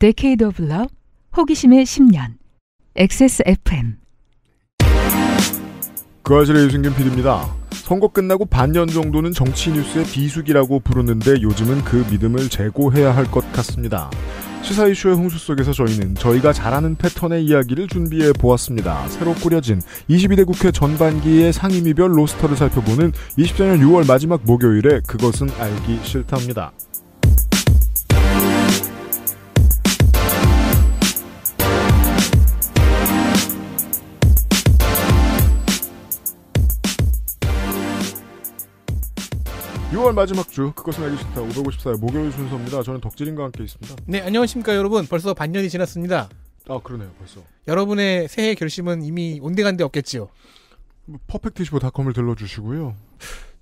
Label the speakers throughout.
Speaker 1: 데케이 a d e of 호기심의 10년, XSFM.
Speaker 2: 그 아실의 유승균 PD입니다. 선거 끝나고 반년 정도는 정치 뉴스의 비수기라고 부르는데 요즘은 그 믿음을 재고해야 할 것 같습니다. 시사 이슈의 홍수 속에서 저희는 저희가 잘하는 패턴의 이야기를 준비해 보았습니다. 새로 꾸려진 22대 국회 전반기의 상임위별 로스터를 살펴보는 24년 6월 마지막 목요일에 그것은 알기 싫답니다. 6월 마지막 주 그것은 알기 싫다 554회 목요일 순서입니다. 저는 덕질인과 함께
Speaker 3: 있습니다. 네 안녕하십니까 여러분 벌써 반년이 지났습니다. 아 그러네요 벌써. 여러분의 새해 결심은 이미 온데간데 없겠지요. 뭐, 퍼펙트시보닷컴을 들러주시고요.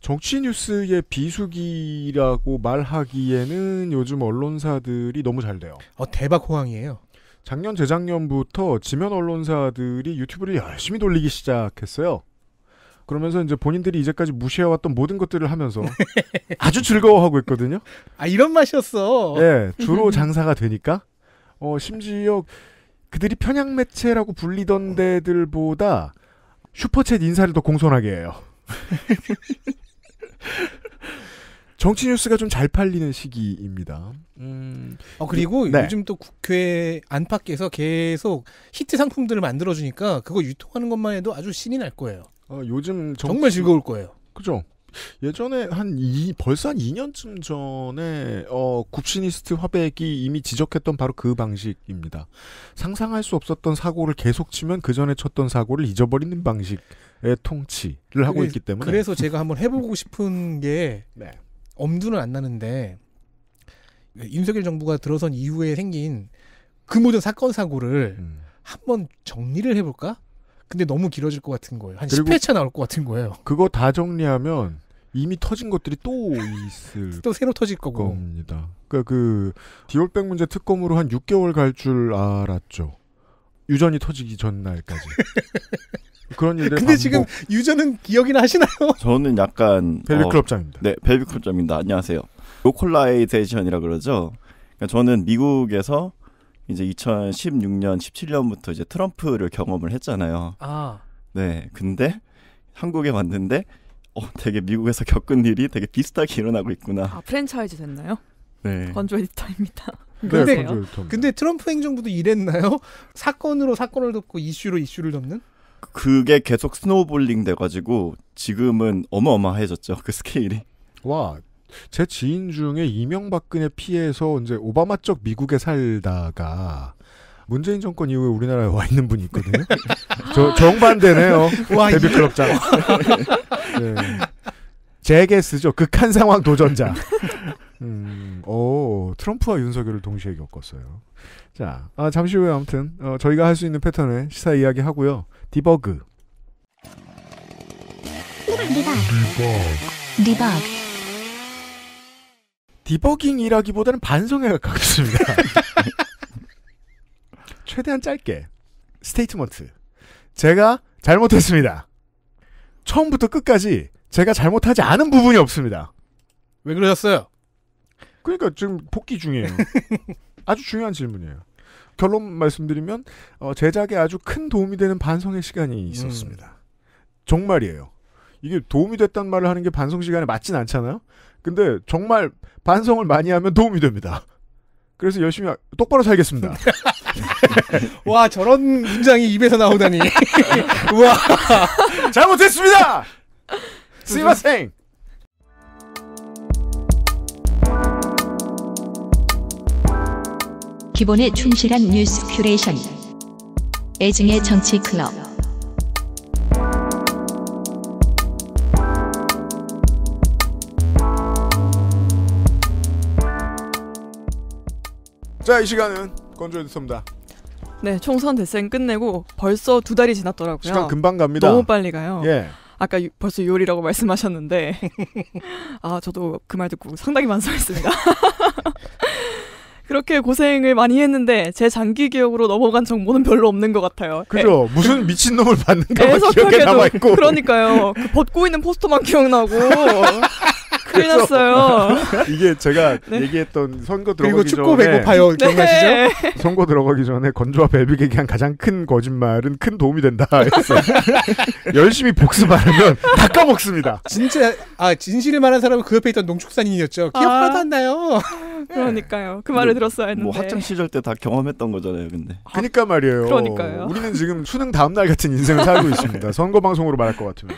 Speaker 2: 정치 뉴스의 비수기라고 말하기에는 요즘 언론사들이 너무 잘 돼요. 어 대박 호황이에요. 작년 재작년부터 지면 언론사들이 유튜브를 열심히 돌리기 시작했어요. 그러면서 이제 본인들이 이제까지 무시해왔던 모든 것들을 하면서 아주 즐거워하고 있거든요. 아 이런 맛이었어. 예, 주로 장사가 되니까 어 심지어 그들이 편향 매체라고 불리던 데들보다 슈퍼챗 인사를 더 공손하게 해요.
Speaker 3: 정치 뉴스가 좀 잘 팔리는 시기입니다. 음. 어 그리고 네. 요즘 또 국회 안팎에서 계속 히트 상품들을 만들어 주니까 그거 유통하는 것만 해도 아주 신이 날 거예요. 어, 요즘 정... 정말 즐거울 거예요. 그죠?
Speaker 2: 예전에 한 이, 벌써 한 2년쯤 전에 어, 굽시니스트 화백이 이미 지적했던 바로 그 방식입니다. 상상할 수 없었던 사고를 계속 치면 그 전에 쳤던 사고를 잊어버리는 방식의 통치를 하고 그래, 있기 때문에 그래서
Speaker 3: 제가 한번 해보고 싶은 게 네. 엄두는 안 나는데 윤석열 정부가 들어선 이후에 생긴 그 모든 사건 사고를 음. 한번 정리를 해볼까? 근데 너무 길어질 것 같은 거예요. 한 10회차 나올
Speaker 2: 것 같은 거예요. 그거 다 정리하면 이미 터진 것들이 또 있을 또 새로 터질 거고. 겁니다. 그러니까 그 디올백 문제 특검으로 한 6개월 갈 줄 알았죠. 유전이 터지기 전날까지.
Speaker 4: 그런 일들. 근데 반복. 지금 유전은 기억이나 하시나요? 저는 약간 벨비클럽장입니다. 어, 네, 벨비클럽장입니다. 안녕하세요. 로컬라이제이션이라 그러죠. 그러니까 저는 미국에서 이제 2016년 17년부터 이제 트럼프를 경험을 했잖아요. 아. 네. 근데 한국에 왔는데 어 되게 미국에서 겪은 일이 되게 비슷하게 일어나고 있구나. 아,
Speaker 1: 프랜차이즈 됐나요? 네. 건조 에디터입니다.
Speaker 3: 근데 네, 근데 트럼프 행정부도 이랬나요? 사건으로 사건을 덮고 이슈로 이슈를 덮는?
Speaker 4: 그게 계속 스노우볼링 돼가지고 지금은 어마어마해졌죠 그 스케일이.
Speaker 2: 와제 지인 중에 이명박근혜 피해서 이제 오바마쪽 미국에 살다가 문재인 정권 이후에 우리나라에 와 있는 분이 있거든요.
Speaker 5: 저 정반대네요. 와, 데뷔 클럽장. 네.
Speaker 2: 제게스죠. 극한 상황 도전자. 음, 오, 어, 트럼프와 윤석열을 동시에 겪었어요. 자, 아, 잠시 후에 아무튼 어, 저희가 할 수 있는 패턴의 시사 이야기 하고요. 디버그.
Speaker 5: 디버그.
Speaker 3: 디버그.
Speaker 2: 디버깅이라기보다는 반성에 가깝습니다. 최대한 짧게 스테이트먼트. 제가 잘못했습니다. 처음부터 끝까지 제가 잘못하지 않은 부분이 없습니다. 왜 그러셨어요? 그러니까 지금 복귀 중이에요. 아주 중요한 질문이에요. 결론 말씀드리면 어, 제작에 아주 큰 도움이 되는 반성의 시간이 음. 있었습니다. 음. 정말이에요. 이게 도움이 됐단 말을 하는 게 반성 시간에 맞진 않잖아요. 근데 정말 반성을 많이 하면 도움이 됩니다. 그래서 열심히 똑바로 살겠습니다. 와 저런 문장이 입에서 나오다니. 와 잘못했습니다. 스마생.
Speaker 1: 기본에 충실한 뉴스 큐레이션. 애증의 정치 클럽.
Speaker 2: 자, 이 시간은 건조해 듣습니다.
Speaker 1: 네, 총선 대생 끝내고 벌써 두 달이 지났더라고요. 시간 금방 갑니다. 너무 빨리 가요. 예. 아까 유, 벌써 6월이라고 말씀하셨는데 아 저도 그 말 듣고 상당히 반성했습니다. 그렇게 고생을 많이 했는데 제 장기 기억으로 넘어간 정보는 별로 없는 것 같아요. 그죠? 네. 무슨
Speaker 2: 미친 놈을 봤는가 기억에 남아 있고.
Speaker 1: 그러니까요. 그 벗고 있는 포스터만 기억나고 큰일 났어요.
Speaker 2: 이게 제가 네. 얘기했던 선거 들어가기 전에 축구 배고파요 네. 기억나시죠? 네. 선거 들어가기 전에 건조와 벨빅에게 한 가장 큰 거짓말은 큰 도움이
Speaker 3: 된다 했어요. 열심히 복습하면 다 까먹습니다. 진짜 아 진실을 말한 사람은 그 옆에 있던 농축산인이었죠.
Speaker 1: 아. 기억 하나도 안 나요. 그러니까요. 그 말을 들었어야
Speaker 4: 했는데. 뭐 학창 시절 때 다 경험했던 거잖아요, 근데. 아, 그니까 말이에요. 그러니까요. 우리는
Speaker 1: 지금 수능
Speaker 2: 다음
Speaker 4: 날 같은 인생을 살고 있습니다. 선거 방송으로 말할 것 같으면.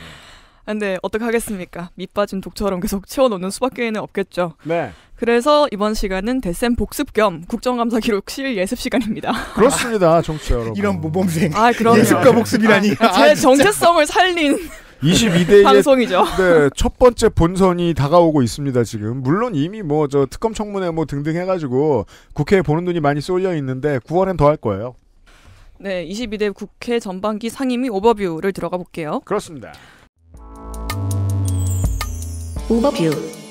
Speaker 1: 근데 어떡하겠습니까? 밑 빠진 독처럼 계속 채워놓는 수밖에는 없겠죠. 네. 그래서 이번 시간은 대쌤 복습 겸 국정감사 기록실 예습 시간입니다.
Speaker 2: 그렇습니다, 정치 여러분. 이런 모범생. 아, 그럼 예습과 복습이라니. 아, 제 아, 정체성을
Speaker 1: 살린 22대의 방송이죠. 네,
Speaker 2: 첫 번째 본선이 다가오고 있습니다, 지금. 물론 이미 뭐 저 특검 청문회 뭐 등등 해 가지고 국회에 보는 눈이 많이 쏠려 있는데 9월엔 더 할 거예요.
Speaker 1: 네, 22대 국회 전반기 상임위 오버뷰를 들어가 볼게요. 그렇습니다. Overview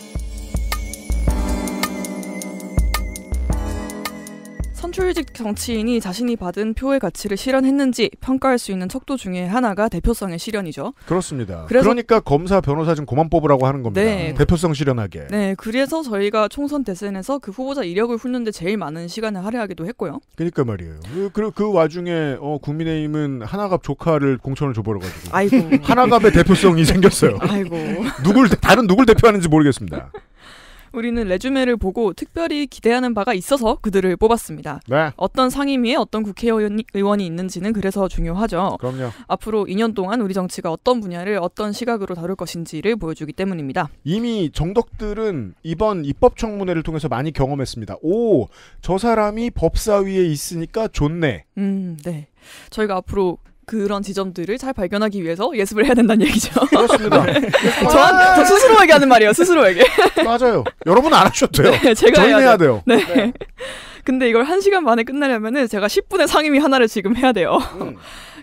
Speaker 1: 선출직 정치인이 자신이 받은 표의 가치를 실현했는지 평가할 수 있는 척도 중에 하나가 대표성의 실현이죠.
Speaker 2: 그렇습니다. 그러니까 검사, 변호사 좀 고만 뽑으라고 하는 겁니다. 네. 대표성 실현하게.
Speaker 1: 네, 그래서 저희가 총선 대선에서 그 후보자 이력을 훑는데 제일 많은 시간을 할애하기도 했고요.
Speaker 2: 그러니까 말이에요. 그, 그, 그 와중에 어, 국민의힘은 하나갑 조카를 공천을 줘버려가지고. 아이고. 하나갑의 대표성이 생겼어요. 아이고. 누굴 다른 누굴 대표하는지 모르겠습니다.
Speaker 1: 우리는 레주메를 보고 특별히 기대하는 바가 있어서 그들을 뽑았습니다. 네. 어떤 상임위에 어떤 국회의원이 있는지는 그래서 중요하죠. 그럼요. 앞으로 2년 동안 우리 정치가 어떤 분야를 어떤 시각으로 다룰 것인지를 보여주기 때문입니다. 이미 정덕들은 이번 입법 청문회를 통해서 많이 경험했습니다. 오, 저
Speaker 2: 사람이 법사위에 있으니까 좋네.
Speaker 1: 음, 네. 저희가 앞으로 그런 지점들을 잘 발견하기 위해서 예습을 해야 된다는 얘기죠. 그렇습니다. 네. 저저 스스로에게 하는 말이에요. 스스로에게. 맞아요.
Speaker 2: 여러분 안 하셔도 돼요. 네, 제가 해야, 해야 돼요. 돼요. 네.
Speaker 1: 네. 근데 이걸 1시간 만에 끝내려면 제가 10분의 상임위 하나를 지금 해야 돼요. 음.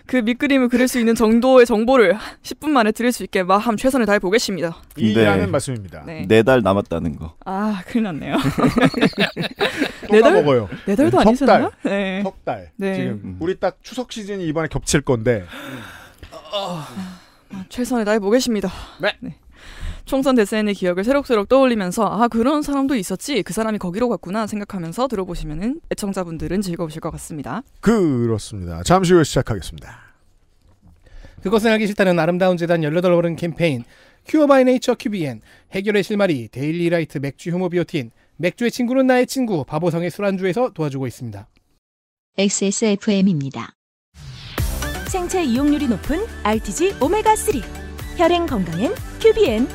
Speaker 1: 그 밑그림을 그릴 수 있는 정도의 정보를 10분 만에 드릴 수 있게 마함 최선을 다해 보겠습니다. 네. 이라는 말씀입니다. 네. 네
Speaker 4: 남았다는 거.
Speaker 1: 아, 큰일 났네요. 네 달? 먹어요. 네 달도 네, 아니셨나? 석 네. 석 달. 네. 지금
Speaker 2: 음. 우리 딱 추석 시즌이 이번에 겹칠 건데. 어.
Speaker 1: 최선을 다해 보겠습니다. 네. 네. 총선 대세엔의 기억을 새록새록 떠올리면서 아 그런 사람도 있었지 그 사람이 거기로 갔구나 생각하면서 들어보시면은 애청자분들은 즐거우실 것 같습니다.
Speaker 2: 그렇습니다. 잠시 후에 시작하겠습니다.
Speaker 3: 그것은 알기 싫다는 아름다운 재단 18어른 캠페인 큐어 바이 네이처 큐비엔 해결의 실마리 데일리 라이트 맥주 효모 비오틴 맥주의 친구는 나의 친구 바보성의 술안주에서 도와주고 있습니다.
Speaker 1: XSFM입니다. 생체 이용률이 높은 RTG 오메가3 혈행 건강엔 큐비엔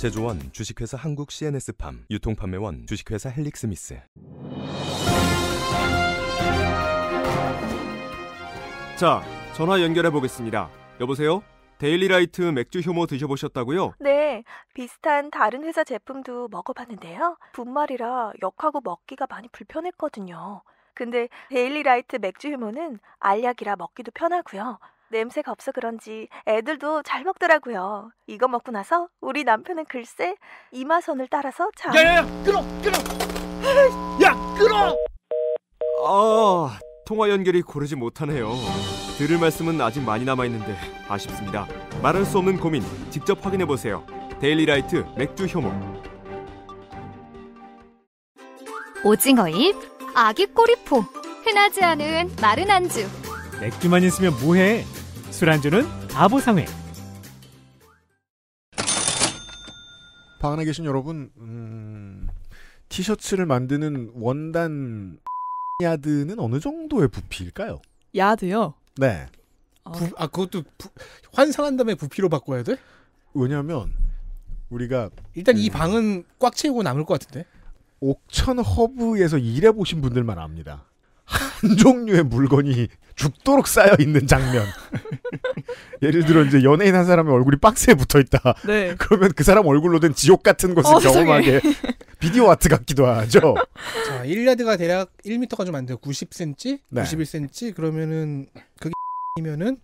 Speaker 4: 제조원 주식회사 한국 CNS팜 유통판매원 주식회사 헬릭스미스 자 전화 연결해
Speaker 2: 보겠습니다. 여보세요? 데일리라이트 맥주 효모 드셔보셨다고요?
Speaker 1: 네, 비슷한 다른 회사 제품도 먹어봤는데요. 분말이라 역하고 먹기가 많이 불편했거든요. 근데 데일리라이트 맥주 효모는 알약이라 먹기도 편하고요. 냄새가 없어 그런지 애들도 잘 먹더라고요. 이거 먹고 나서 우리 남편은 글쎄 이마선을 따라서 참. 야야야 끊어 끊어.
Speaker 4: 야 끊어. 아 통화 연결이 고르지 못하네요. 들을 말씀은 아직 많이 남아 있는데 아쉽습니다. 말할 수 없는 고민 직접 확인해 보세요. 데일리라이트
Speaker 2: 맥주 효모.
Speaker 1: 오징어 잎,
Speaker 3: 아기 꼬리포, 흔하지 않은 마른 안주. 맥주만 있으면 뭐해? 술안주는 아보상회.
Speaker 2: 방 안에 계신 여러분, 음, 티셔츠를 만드는 원단 야드는 어느 정도의 부피일까요?
Speaker 1: 야드요? 네. 어. 부,
Speaker 2: 아 그것도 부, 환상한 다음에 부피로 바꿔야 돼? 왜냐면 우리가
Speaker 3: 일단 음, 이 방은 꽉 채우고 남을 것 같은데.
Speaker 2: 옥천 허브에서 일해 보신 분들만 압니다. 한 종류의 물건이 죽도록 쌓여 있는 장면. 예를 들어 이제 연예인 한 사람의 얼굴이 박스에 붙어 있다. 네. 그러면 그 사람 얼굴로 된
Speaker 3: 지옥 같은
Speaker 2: 것을 어, 경험하게 비디오 아트 같기도 하죠.
Speaker 3: 자, 1야드가 대략 1미터가 좀 안 돼요. 90cm, 네. 91cm 그러면은 그게 이면은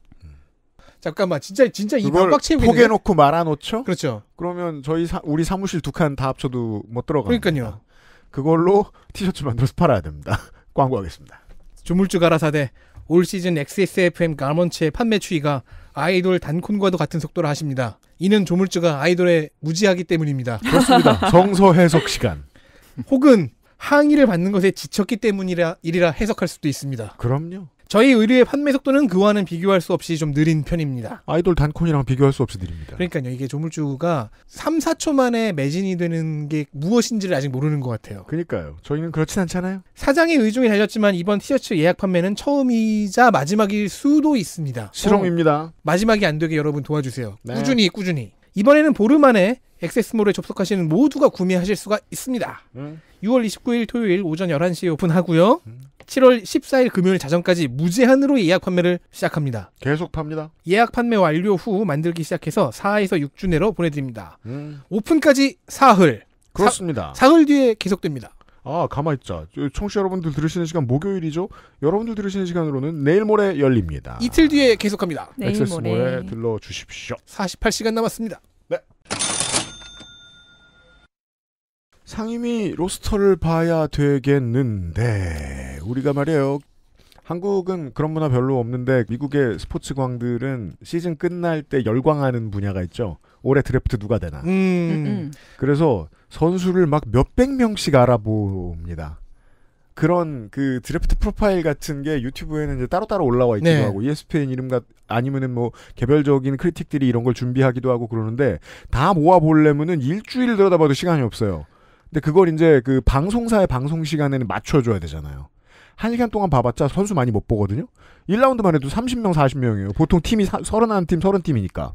Speaker 3: 잠깐만 진짜 진짜 이방박 채우고 포개
Speaker 2: 놓고 말아 놓죠. 그렇죠.
Speaker 3: 그러면 저희 사, 우리 사무실 두 칸 다 합쳐도 못 들어가. 그러니까요. 그걸로 티셔츠 만들어서 팔아야 됩니다. 광고하겠습니다. 조물주 가라사대 올 시즌 XSFM 가먼츠의 판매 추이가 아이돌 단콘과도 같은 속도로 하십니다. 이는 조물주가 아이돌에 무지하기 때문입니다. 그렇습니다. 정서 해석 시간. 혹은 항의를 받는 것에 지쳤기 때문이라 이라 해석할 수도 있습니다. 그럼요. 저희 의류의 판매 속도는 그와는 비교할 수 없이 좀 느린 편입니다. 아이돌 단콘이랑 비교할 수 없이 느립니다. 그러니까요. 이게 조물주가 3, 4초 만에 매진이 되는 게 무엇인지를 아직 모르는 것 같아요. 그러니까요. 저희는 그렇진 않잖아요. 사장의 의중이 달렸지만 이번 티셔츠 예약 판매는 처음이자 마지막일 수도 있습니다. 실험입니다. 어, 마지막이 안 되게 여러분 도와주세요. 네. 꾸준히 꾸준히. 이번에는 보름 안에 액세스몰에 접속하시는 모두가 구매하실 수가 있습니다. 음. 6월 29일 토요일 오전 11시에 오픈하고요. 음. 7월 14일 금요일 자정까지 무제한으로 예약 판매를 시작합니다. 계속 팝니다. 예약 판매 완료 후 만들기 시작해서 4에서 6주 내로 보내드립니다. 음. 오픈까지 사흘. 그렇습니다. 사, 흘 뒤에 계속됩니다. 아, 가만있자. 청취 여러분들
Speaker 2: 들으시는 시간 목요일이죠? 여러분들 들으시는 시간으로는 내일 모레 열립니다.
Speaker 3: 이틀 뒤에 계속합니다. 엑세스몰에
Speaker 2: 들러주십시오.
Speaker 3: 48시간 남았습니다.
Speaker 2: 상임위 로스터를 봐야 되겠는데 우리가 말이에요. 한국은 그런 문화 별로 없는데 미국의 스포츠광들은 시즌 끝날 때 열광하는 분야가 있죠. 올해 드래프트 누가 되나. 음. 음, 음. 그래서 선수를 막 몇백 명씩 알아봅니다. 그런 그 드래프트 프로파일 같은 게 유튜브에는 이제 따로따로 올라와 있기도 네. 하고 ESPN 이름 과 아니면은 뭐 개별적인 크리틱들이 이런 걸 준비하기도 하고 그러는데 다 모아 보려면은 일주일 들여다봐도 시간이 없어요. 근데 그걸 이제 그 방송사의 방송 시간에는 맞춰줘야 되잖아요. 한 시간 동안 봐봤자 선수 많이 못 보거든요. 1라운드만 해도 30명, 40명이에요. 보통
Speaker 3: 팀이 31팀, 30팀이니까.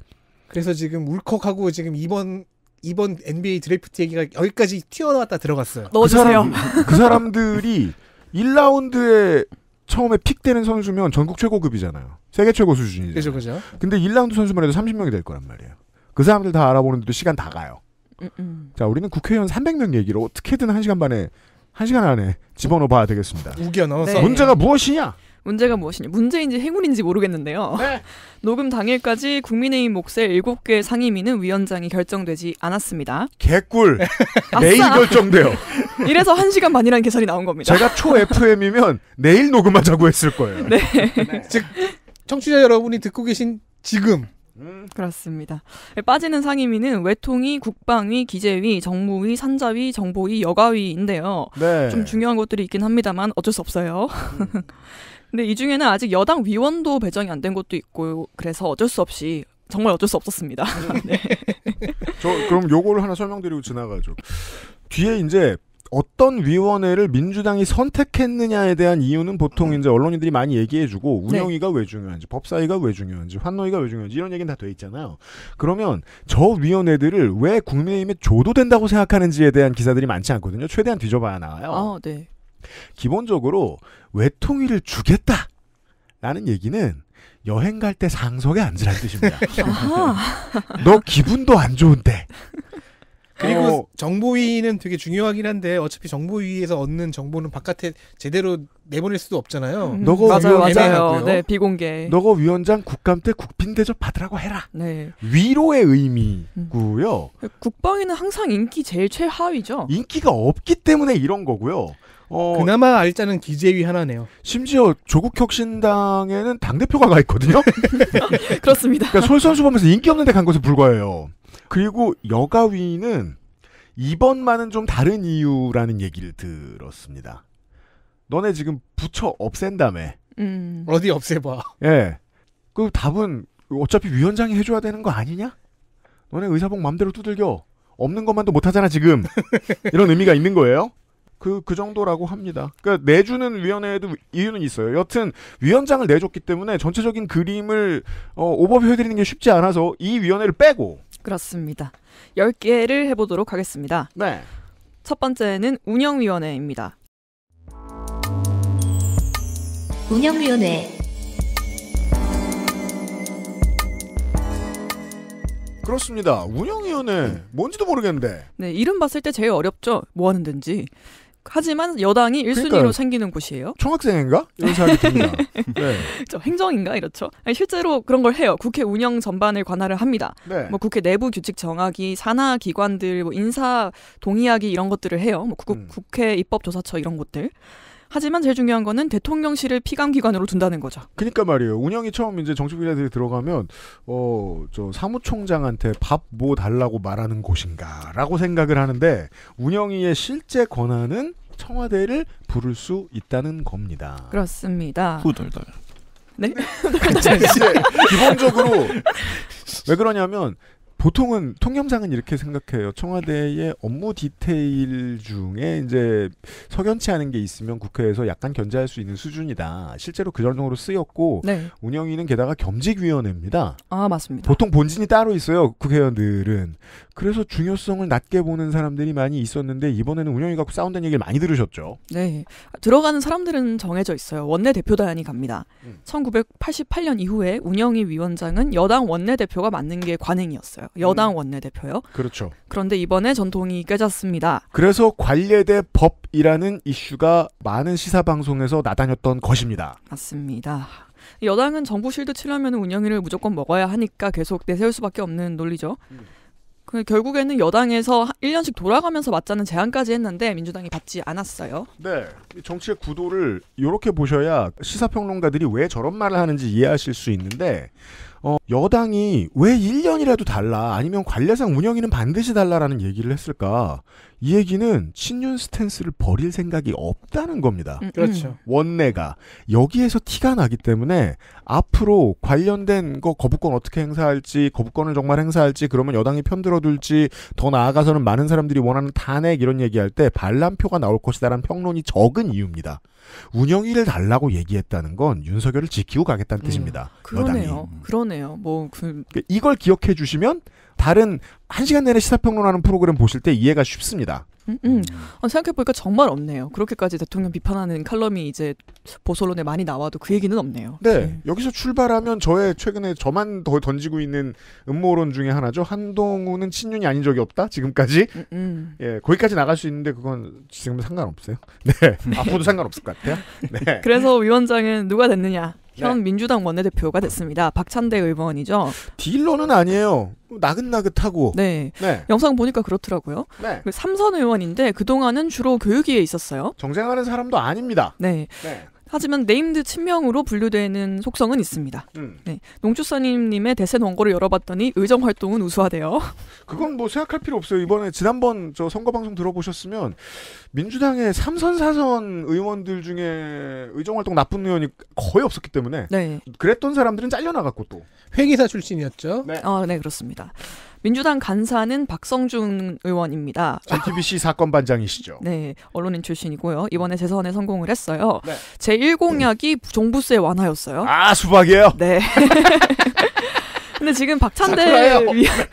Speaker 3: 그래서 지금 울컥하고 지금 이번 이번 NBA 드래프트 얘기가 여기까지 튀어나왔다 들어갔어요. 그 넣어주세요. 그, 사람,
Speaker 2: 그 사람들이 1라운드에 처음에 픽되는 선수면 전국 최고급이잖아요. 세계 최고 수준이죠. 그죠, 그죠. 근데 1라운드 선수만 해도 30명이 될 거란 말이에요. 그 사람들 다 알아보는데도 시간 다 가요. 음, 음. 자, 우리는 국회의원 300명 얘기로 어떻게든 1시간 반에 1시간 안에 집어넣어 봐야 되겠습니다.
Speaker 1: 우기야 나서 네. 문제가
Speaker 3: 무엇이냐?
Speaker 1: 문제가 무엇이냐? 문제인지 행운인지 모르겠는데요. 네. 녹음 당일까지 국민의힘 몫의 7개 상임위는 위원장이 결정되지 않았습니다.
Speaker 2: 개꿀. 네. 내일 결정돼요.
Speaker 1: 이래서 1시간 반이라는 계산이 나온 겁니다. 제가 초
Speaker 2: FM이면 내일 녹음하자고 했을 거예요.
Speaker 1: 네. 네. 즉 청취자 여러분이 듣고 계신 지금 그렇습니다. 네, 빠지는 상임위는 외통위, 국방위, 기재위, 정무위, 산자위, 정보위, 여가위인데요. 네. 좀 중요한 것들이 있긴 합니다만 어쩔 수 없어요. 음. 근데 이 중에는 아직 여당 위원도 배정이 안 된 것도 있고 그래서 어쩔 수 없이 정말 어쩔 수 없었습니다. 음. 네.
Speaker 2: 저 그럼 요거를 하나 설명드리고 지나가죠. 뒤에 이제 어떤 위원회를 민주당이 선택했느냐에 대한 이유는 보통 음. 이제 언론인들이 많이 얘기해주고 네. 운영위가 네. 왜 중요한지 법사위가 왜 중요한지 환노위가 왜 중요한지 이런 얘기는 다 돼 있잖아요. 그러면 저 위원회들을 왜 국민의힘에 줘도 된다고 생각하는지에 대한 기사들이 많지 않거든요. 최대한 뒤져봐야 나와요. 아, 네. 기본적으로 외통위를 주겠다라는 얘기는 여행 갈 때 상석에 앉으라는 뜻입니다. 너 기분도 안 좋은데
Speaker 3: 그리고 어. 정보위는 되게 중요하긴 한데 어차피 정보위에서 얻는 정보는 바깥에 제대로 내보낼 수도 없잖아요. 음, 너가 맞아요, 맞아요. 네, 비공개.
Speaker 2: 너가 위원장 국감 때 국빈 대접 받으라고 해라. 네. 위로의 음. 의미고요. 음. 국방위는 항상 인기 제일 최하위죠. 인기가 없기 때문에 이런 거고요. 어, 그나마 알짜는
Speaker 3: 기재위 하나네요.
Speaker 2: 심지어 조국 혁신당에는 당 대표가 가 있거든요. 그렇습니다. 그러니까 솔선수범에서 인기 없는 데간 것에 불과해요. 그리고 여가위는 이번만은 좀 다른 이유라는 얘기를 들었습니다. 너네 지금 부처 없앤다며. 음. 어디 없애봐. 예. 그 답은 어차피 위원장이 해줘야 되는 거 아니냐? 너네 의사복 맘대로 두들겨. 없는 것만도 못하잖아 지금. 이런 의미가 있는 거예요. 그, 그 정도라고 합니다. 그니까, 내주는 위원회에도 이유는 있어요. 여튼, 위원장을 내줬기 때문에 전체적인 그림을, 어, 오버뷰 해드리는 게 쉽지 않아서 이 위원회를 빼고,
Speaker 1: 그렇습니다. 10개를 해보도록 하겠습니다. 네. 첫 번째는 운영위원회입니다. 운영위원회 그렇습니다. 운영위원회 뭔지도 모르겠는데. 네, 이름 봤을 때 제일 어렵죠. 뭐 하는 덴지. 하지만 여당이 1순위로 그러니까 생기는 곳이에요.
Speaker 2: 총학생인가? 이런 생각이 듭니다.
Speaker 1: 네. 행정인가 이렇죠. 아니, 실제로 그런 걸 해요. 국회 운영 전반을 관할을 합니다. 네. 뭐 국회 내부 규칙 정하기, 산하 기관들 뭐 인사 동의하기 이런 것들을 해요. 뭐 국, 음. 국회 입법조사처 이런 곳들. 하지만 제일 중요한 거는 대통령실을 피감기관으로 둔다는 거죠.
Speaker 2: 그러니까 말이에요. 운영이 처음 이제 정치 분야들이 들어가면 어저 사무총장한테 밥 뭐 달라고 말하는 곳인가라고 생각을 하는데 운영위의 실제 권한은 청와대를 부를 수 있다는 겁니다. 그렇습니다. 후덜덜.
Speaker 1: 네? 기본적으로
Speaker 2: 왜 그러냐면 보통은 통념상은 이렇게 생각해요. 청와대의 업무 디테일 중에 이제 석연치 않은 게 있으면 국회에서 약간 견제할 수 있는 수준이다. 실제로 그 정도로 쓰였고 네. 운영위는 게다가 겸직위원회입니다. 아 맞습니다. 보통 본진이 따로 있어요. 국회의원들은 그래서 중요성을 낮게 보는 사람들이 많이 있었는데 이번에는 운영위 갖고 싸운다는 얘기를 많이 들으셨죠.
Speaker 1: 네, 들어가는 사람들은 정해져 있어요. 원내 대표 단이 갑니다. 음. 1988년 이후에 운영위 위원장은 여당 원내 대표가 맡는 게 관행이었어요. 음. 여당 원내대표요. 그렇죠. 그런데 이번에 전통이 깨졌습니다.
Speaker 2: 그래서 관례대 법이라는 이슈가 많은 시사방송에서 나다녔던 것입니다.
Speaker 1: 맞습니다. 여당은 정부 실드 치려면 운영위를 무조건 먹어야 하니까 계속 내세울 수밖에 없는 논리죠. 음. 그 결국에는 여당에서 1년씩 돌아가면서 맞자는 제안까지 했는데 민주당이 받지 않았어요. 네. 정치의
Speaker 2: 구도를 이렇게 보셔야 시사평론가들이 왜 저런 말을 하는지 이해하실 수 있는데 어, 여당이 왜 1년이라도 달라 아니면 관례상 운영위는 반드시 달라라는 얘기를 했을까? 이 얘기는 친윤 스탠스를 버릴 생각이 없다는 겁니다. 음, 음, 그렇죠. 원내가 여기에서 티가 나기 때문에 앞으로 관련된 거 거부권 어떻게 행사할지 거부권을 정말 행사할지 그러면 여당이 편들어둘지 더 나아가서는 많은 사람들이 원하는 탄핵 이런 얘기할 때 반란표가 나올 것이다라는 평론이 적은 이유입니다. 운영위를 달라고 얘기했다는 건 윤석열을 지키고 가겠다는 음, 뜻입니다. 그러네요. 여당이.
Speaker 1: 음. 그러네요. 뭐 그...
Speaker 2: 그러니까 이걸 기억해 주시면 다른 한 시간 내내 시사평론하는 프로그램 보실 때 이해가 쉽습니다.
Speaker 1: 음, 음, 음. 어, 생각해보니까 정말 없네요. 그렇게까지 대통령 비판하는 칼럼이 이제 보수론에 많이 나와도 그 얘기는 없네요. 네. 음. 여기서 출발하면 저의 최근에
Speaker 2: 저만 더 던지고 있는 음모론 중에 하나죠. 한동훈은 친윤이 아닌 적이 없다? 지금까지?
Speaker 1: 음, 음.
Speaker 2: 예, 거기까지 나갈 수 있는데 그건 지금 상관없어요. 네. 앞으로도 상관없을 것 같아요. 네. 그래서
Speaker 1: 위원장은 누가 됐느냐? 네. 현 네. 민주당 원내대표가 됐습니다. 박찬대 의원이죠. 딜러는 아니에요. 나긋나긋하고. 네. 네. 영상 보니까 그렇더라고요. 네. 그 삼선 의원인데 그동안은 주로 교육위에 있었어요. 정쟁하는 사람도 아닙니다. 네. 네. 하지만 네임드 친명으로 분류되는 속성은 있습니다. 음. 네. 농축사님님의 대선 원고를 열어봤더니 의정 활동은 우수하대요. 그건 뭐 생각할 필요 없어요. 이번에
Speaker 2: 지난번 저 선거 방송 들어보셨으면 민주당의 삼선사선 의원들
Speaker 1: 중에 의정 활동 나쁜 의원이 거의 없었기 때문에 네. 그랬던 사람들은 잘려나갔고 또 회계사 출신이었죠. 네, 어, 네 그렇습니다. 민주당 간사는 박성준 의원입니다. JTBC
Speaker 2: 사건 반장이시죠.
Speaker 1: 네, 언론인 출신이고요. 이번에 재선에 성공을 했어요. 네. 제1 공약이 종부세 완화였어요. 아, 수박이에요? 네. 근데 지금 박찬대 위,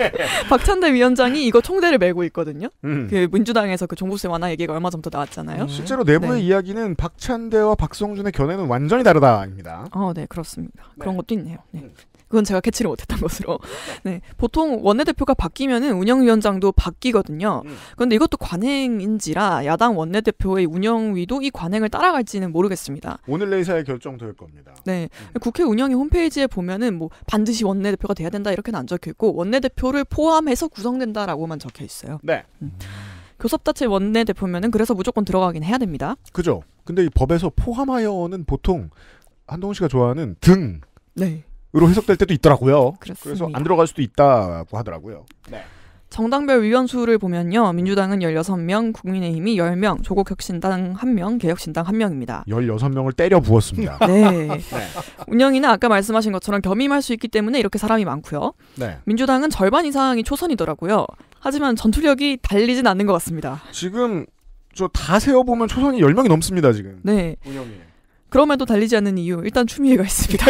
Speaker 1: 박찬대 위원장이 이거 총대를 메고 있거든요. 음. 그 민주당에서 그 종부세 완화 얘기가 얼마 전부터 나왔잖아요. 음. 실제로 내부의 네.
Speaker 2: 이야기는 박찬대와 박성준의 견해는 완전히 다르다입니다.
Speaker 1: 어, 네 그렇습니다. 네. 그런 것도 있네요. 네. 음. 그건 제가 캐치를 못했던 것으로. 네. 보통 원내대표가 바뀌면은 운영위원장도 바뀌거든요. 음. 그런데 이것도 관행인지라 야당 원내대표의 운영위도 이 관행을 따라갈지는 모르겠습니다.
Speaker 2: 오늘 내사에 결정될 겁니다.
Speaker 1: 네. 음. 국회 운영위 홈페이지에 보면은 뭐 반드시 원내대표가 돼야 된다 이렇게는 안 적혀 있고 원내대표를 포함해서 구성된다라고만 적혀 있어요. 네. 음. 교섭단체 원내대표면은 그래서 무조건 들어가긴 해야 됩니다. 그죠. 근데 이 법에서
Speaker 2: 포함하여는 보통 한동훈 씨가 좋아하는 등. 네. 으로 해석될 때도 있더라고요. 그렇습니다. 그래서 안 들어갈 수도 있다고 하더라고요. 네.
Speaker 1: 정당별 위원 수를 보면요. 민주당은 16명, 국민의힘이 10명, 조국혁신당 1명, 개혁신당 1명입니다.
Speaker 2: 16명을 때려 부었습니다. 네. 네.
Speaker 1: 운영이나 아까 말씀하신 것처럼 겸임할 수 있기 때문에 이렇게 사람이 많고요. 네. 민주당은 절반 이상이 초선이더라고요. 하지만 전투력이 달리진 않는 것 같습니다.
Speaker 2: 지금 저 다 세어보면 초선이 10명이 넘습니다. 지금.
Speaker 1: 네. 운영이. 그럼에도 달리지 않는 이유 일단 추미애가 있습니다.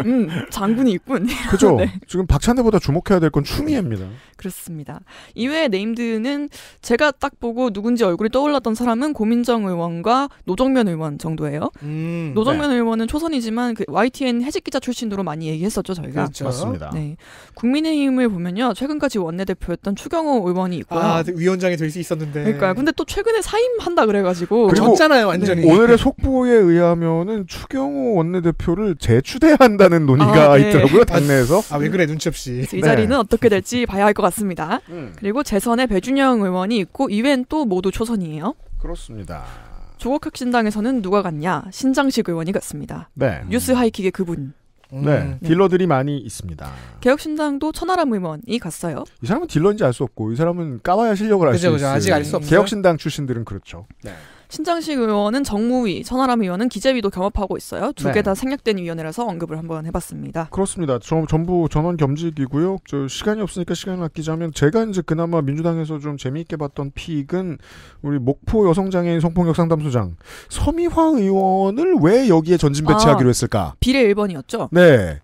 Speaker 1: 음 장군이 있군. 그죠. 네.
Speaker 2: 지금 박찬대보다 주목해야 될 건 추미애입니다.
Speaker 1: 그렇습니다. 이외의 네임드는 제가 딱 보고 누군지 얼굴이 떠올랐던 사람은 고민정 의원과 노정면 의원 정도예요. 음, 노정면 네. 의원은 초선이지만 그 YTN 해직 기자 출신으로 많이 얘기했었죠 저희가. 그렇죠. 맞습니다. 네. 국민의힘을 보면요 최근까지 원내대표였던 추경호 의원이 있고아 네, 위원장이 될 수 있었는데. 그러니까 근데 또 최근에 사임한다 그래가지고 졌잖아요 완전히. 네. 오늘의
Speaker 2: 속보에 의하면은 추경호 원내대표를 재추대한다는 논의가 아, 네. 있더라고요 당내에서.
Speaker 3: 아왜 그래 눈치 없이. 이 자리는 네.
Speaker 1: 어떻게 될지 봐야 할 것 같습니다. 맞습니다. 음. 그리고 재선에 배준영 의원이 있고 이외엔 또 모두 초선이에요.
Speaker 2: 그렇습니다.
Speaker 1: 조국혁신당에서는 누가 갔냐? 신장식 의원이 갔습니다. 네. 뉴스 하이킥의 그분. 음. 네,
Speaker 2: 음. 딜러들이 많이 있습니다.
Speaker 1: 개혁신당도 천하람 의원이 갔어요.
Speaker 2: 이 사람은 딜러인지 알 수 없고, 이 사람은 까봐야 실력을 알 수 있어요. 아직 알 수 없어요. 개혁신당 출신들은 그렇죠. 네.
Speaker 1: 신장식 의원은 정무위, 천하람 의원은 기재위도 경합하고 있어요. 두 개다 네. 생략된 위원회라서 언급을 한번 해봤습니다.
Speaker 2: 그렇습니다. 저, 전부 전원 겸직이고요. 저 시간이 없으니까 시간을 아끼자면 제가 이제 그나마 민주당에서 좀 재미있게 봤던 픽은 우리 목포 여성장애인 성폭력 상담소장
Speaker 1: 서미화 의원을
Speaker 2: 왜 여기에 전진 배치하기로 아, 했을까?
Speaker 1: 비례 1번이었죠. 네.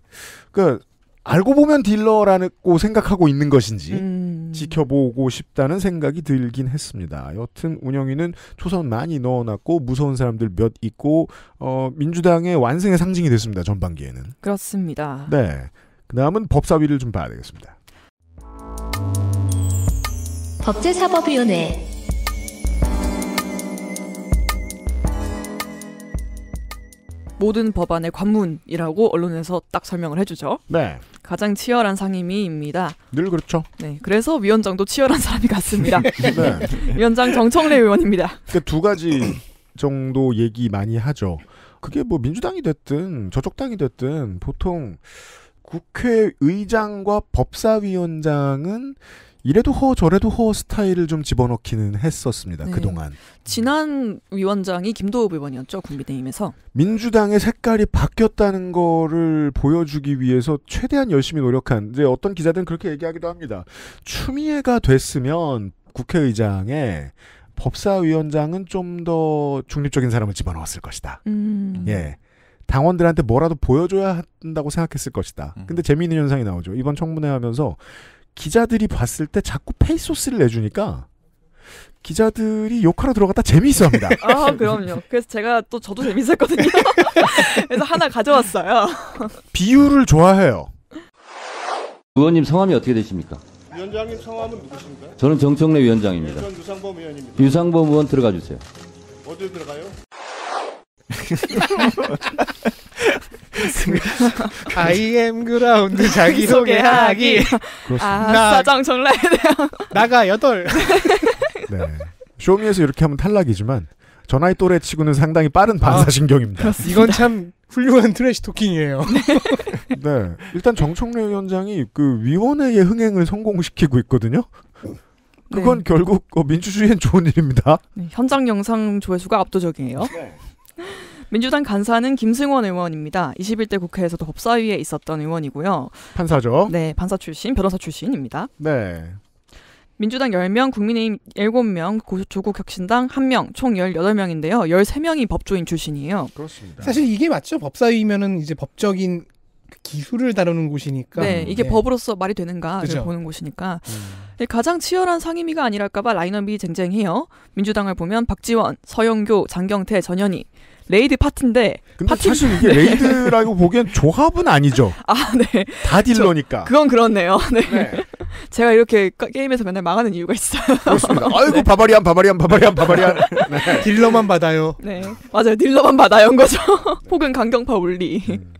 Speaker 2: 그니까 알고 보면 딜러라고 생각하고 있는 것인지 음. 지켜보고 싶다는 생각이 들긴 했습니다. 여튼 운영위는 초선 많이 넣어놨고 무서운 사람들 몇 있고 어, 민주당의 완승의 상징이 됐습니다. 전반기에는
Speaker 1: 그렇습니다.
Speaker 2: 네, 그 다음은 법사위를 좀 봐야 되겠습니다.
Speaker 1: 법제사법위원회 모든 법안의 관문이라고 언론에서 딱 설명을 해주죠. 네. 가장 치열한 상임위입니다. 늘 그렇죠. 네. 그래서 위원장도 치열한 사람이 같습니다. 네. 위원장 정청래
Speaker 2: 의원입니다. 그두 그러니까 가지 정도 얘기 많이 하죠. 그게 뭐 민주당이 됐든 저쪽 당이 됐든 보통 국회의장과 법사위원장은 이래도 허 저래도 허 스타일을 좀 집어넣기는 했었습니다. 네. 그동안
Speaker 1: 지난 위원장이 김도읍 의원이었죠 국민의힘에서
Speaker 2: 민주당의 색깔이 바뀌었다는 거를 보여주기 위해서 최대한 열심히 노력한 이제 어떤 기자들은 그렇게 얘기하기도 합니다. 추미애가 됐으면 국회의장에 법사위원장은 좀 더 중립적인 사람을 집어넣었을 것이다.
Speaker 5: 음. 예.
Speaker 2: 당원들한테 뭐라도 보여줘야 한다고 생각했을 것이다. 음. 근데 재미있는 현상이 나오죠. 이번 청문회 하면서 기자들이 봤을 때 자꾸 페이소스를 내주니까 기자들이 욕하러 들어갔다 재미있어 합니다. 아, 그럼요.
Speaker 1: 그래서 제가 또 저도 재밌었거든요. 그래서 하나 가져왔어요.
Speaker 2: 비유를
Speaker 4: 좋아해요. 의원님 성함이 어떻게 되십니까?
Speaker 1: 위원장님 성함은 누구십니까?
Speaker 4: 저는 정청래 위원장입니다. 네, 유상범 의원입니다. 유상범 의원 들어가 주세요. 어디 들어가요? I
Speaker 3: am 그라운드 네. 자기소개하기. 아, 사장 정라 나가 여덟.
Speaker 2: 네. 쇼미에서 이렇게 하면 탈락이지만 저 나이 또래 치고는 상당히 빠른 반사신경입니다.
Speaker 3: 아, 이건 참 훌륭한 트래시 토킹이에요. 네.
Speaker 2: 네. 일단 정청래 위원장이 그 위원회의 흥행을 성공시키고 있거든요. 네. 그건 네. 결국 어, 민주주의엔 좋은 일입니다. 네,
Speaker 1: 현장 영상 조회수가 압도적이에요. 네. 민주당 간사는 김승원 의원입니다. 21대 국회에서도 법사위에 있었던 의원이고요. 판사죠. 네, 판사 출신, 변호사 출신입니다. 네. 민주당 10명, 국민의힘 7명, 조국 혁신당 1명, 총 18명인데요. 13명이 법조인 출신이에요. 그렇습니다. 사실
Speaker 3: 이게 맞죠. 법사위면은 이제 법적인 그 기술을 다루는 곳이니까. 네, 이게 네. 법으로서
Speaker 1: 말이 되는가를 그렇죠. 보는 곳이니까. 음. 네, 가장 치열한 상임위가 아니랄까봐 라인업이 쟁쟁해요. 민주당을 보면 박지원, 서영교, 장경태, 전현희, 레이드 파티인데 파티... 사실 이게 네. 레이드라고
Speaker 2: 보기엔 조합은 아니죠.
Speaker 1: 아, 네.
Speaker 3: 다 딜러니까. 저, 그건
Speaker 1: 그렇네요. 네. 네. 제가 이렇게 게임에서 맨날 망하는 이유가 있어요.
Speaker 3: 그렇습니다. 아이고 네. 바바리안 바바리안 바바리안 바바리안. 네. 딜러만 받아요.
Speaker 1: 네. 맞아요. 딜러만 받아요인 거죠. 네. 혹은 강경파 올리. 음.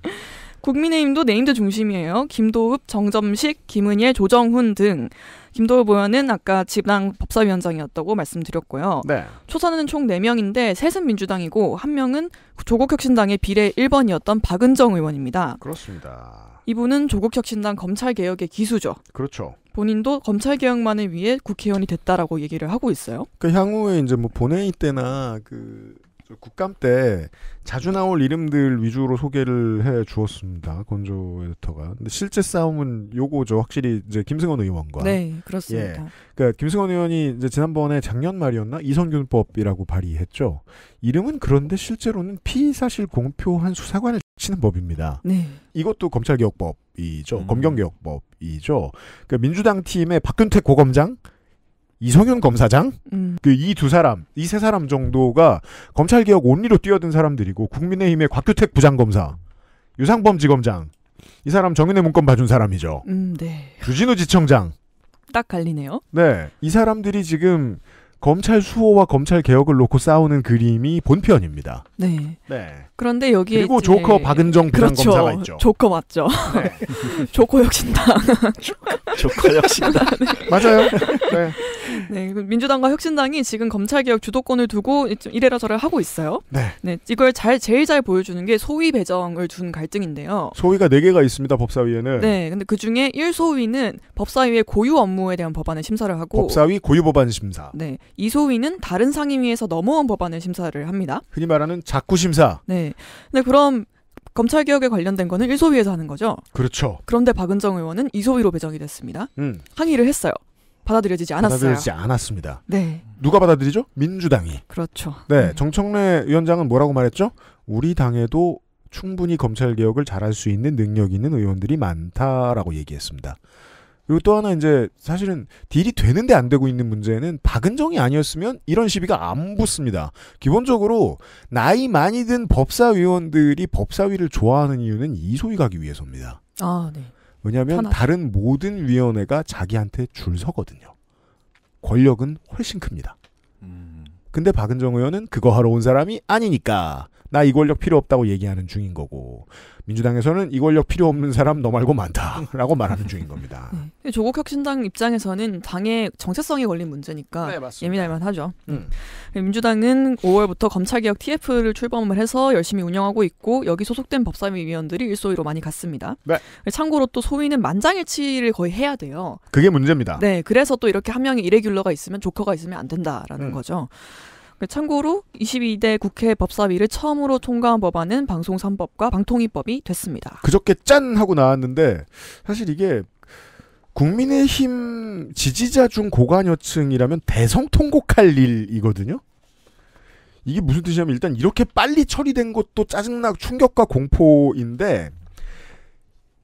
Speaker 1: 국민의힘도 네임드 중심이에요. 김도읍, 정점식, 김은혜, 조정훈 등 김도호 의원은 아까 집당 법사위원장이었다고 말씀드렸고요. 네. 초선은 총 4명인데 셋은 민주당이고 한 명은 조국혁신당의 비례 1번이었던 박은정 의원입니다. 그렇습니다. 이분은 조국혁신당 검찰개혁의 기수죠. 그렇죠. 본인도 검찰 개혁만을 위해 국회의원이 됐다라고 얘기를 하고 있어요.
Speaker 2: 그 향후에 이제 뭐 본회의 때나 그 국감 때 자주 나올 이름들 위주로 소개를 해 주었습니다. 건조 에디터가. 근데 실제 싸움은 요거죠. 확실히 이제 김승원 의원과. 네, 그렇습니다. 예. 그러니까 김승원 의원이 이제 지난번에 작년 말이었나 이선균법이라고 발의했죠. 이름은 그런데 실제로는 피의 사실 공표한 수사관을 치는 법입니다. 네. 이것도 검찰개혁법이죠. 음. 검경개혁법이죠. 그러니까 민주당 팀의 박근태 고검장 이성윤 검사장 음. 그이 두 사람 이 세 사람 정도가 검찰 개혁 온리로 뛰어든 사람들이고 국민의힘의 곽규택 부장검사 유상범 지검장 이 사람 정윤의 문건 봐준 사람이죠.
Speaker 1: 음, 네.
Speaker 2: 유진우 지청장
Speaker 1: 딱 갈리네요.
Speaker 2: 네, 이 사람들이 지금 검찰 수호와 검찰 개혁을 놓고 싸우는 그림이 본편입니다.
Speaker 1: 네. 네. 그런데 여기에 그리고 이제... 조커 박은정 부장검사가 그렇죠. 있죠. 조커 맞죠. 네. 조커 혁신당. 조커 혁신당. 네. 맞아요. 네. 네. 민주당과 혁신당이 지금 검찰 개혁 주도권을 두고 이래라 저래 하고 있어요. 네. 네. 이걸 잘 제일 잘 보여주는 게 소위 배정을 둔 갈등인데요.
Speaker 2: 소위가 4 개가 있습니다 법사위에는. 네.
Speaker 1: 근데 그 중에 1 소위는 법사위의 고유 업무에 대한 법안을 심사를 하고. 법사위
Speaker 2: 고유 법안 심사.
Speaker 1: 네. 이소위는 다른 상임위에서 넘어온 법안을 심사를 합니다. 흔히 말하는
Speaker 2: 자꾸 심사.
Speaker 1: 네. 근데 그럼 검찰 개혁에 관련된 거는 1소위에서 하는 거죠. 그렇죠. 그런데 박은정 의원은 2소위로 배정이 됐습니다. 음. 항의를 했어요. 받아들여지지 않았어요. 받아들여지지
Speaker 2: 않았습니다. 네. 누가 받아들이죠? 민주당이. 그렇죠. 네. 음. 정청래 위원장은 뭐라고 말했죠? 우리 당에도 충분히 검찰 개혁을 잘할 수 있는 능력 있는 의원들이 많다라고 얘기했습니다. 그리고 또 하나 이제 사실은 딜이 되는데 안 되고 있는 문제는 박은정이 아니었으면 이런 시비가 안 붙습니다. 기본적으로 나이 많이 든 법사위원들이 법사위를 좋아하는 이유는 이 소위 가기 위해서입니다. 아, 네. 왜냐하면 다른 모든 위원회가 자기한테 줄 서거든요. 권력은 훨씬 큽니다. 음. 근데 박은정 의원은 그거 하러 온 사람이 아니니까 나 이 권력 필요 없다고 얘기하는 중인 거고 민주당에서는 이 권력 필요 없는 사람 너 말고 많다라고 네. 말하는 중인 겁니다.
Speaker 1: 네. 조국 혁신당 입장에서는 당의 정체성이 걸린 문제니까 네, 예민할 만하죠. 네. 음. 민주당은 5월부터 검찰개혁 TF를 출범을 해서 열심히 운영하고 있고 여기 소속된 법사위 위원들이 일소위로 많이 갔습니다. 네. 참고로 또 소위는 만장일치를 거의 해야 돼요.
Speaker 2: 그게 문제입니다. 네,
Speaker 1: 그래서 또 이렇게 한 명의 이레귤러가 있으면 조커가 있으면 안 된다라는 음. 거죠. 네, 참고로 22대 국회 법사위를 처음으로 통과한 법안은 방송 선법과 방통위법이 됐습니다.
Speaker 2: 그저께 짠 하고 나왔는데 사실 이게 국민의힘 지지자 중 고관여층이라면 대성통곡할 일이거든요. 이게 무슨 뜻이냐면 일단 이렇게 빨리 처리된 것도 짜증나 충격과 공포인데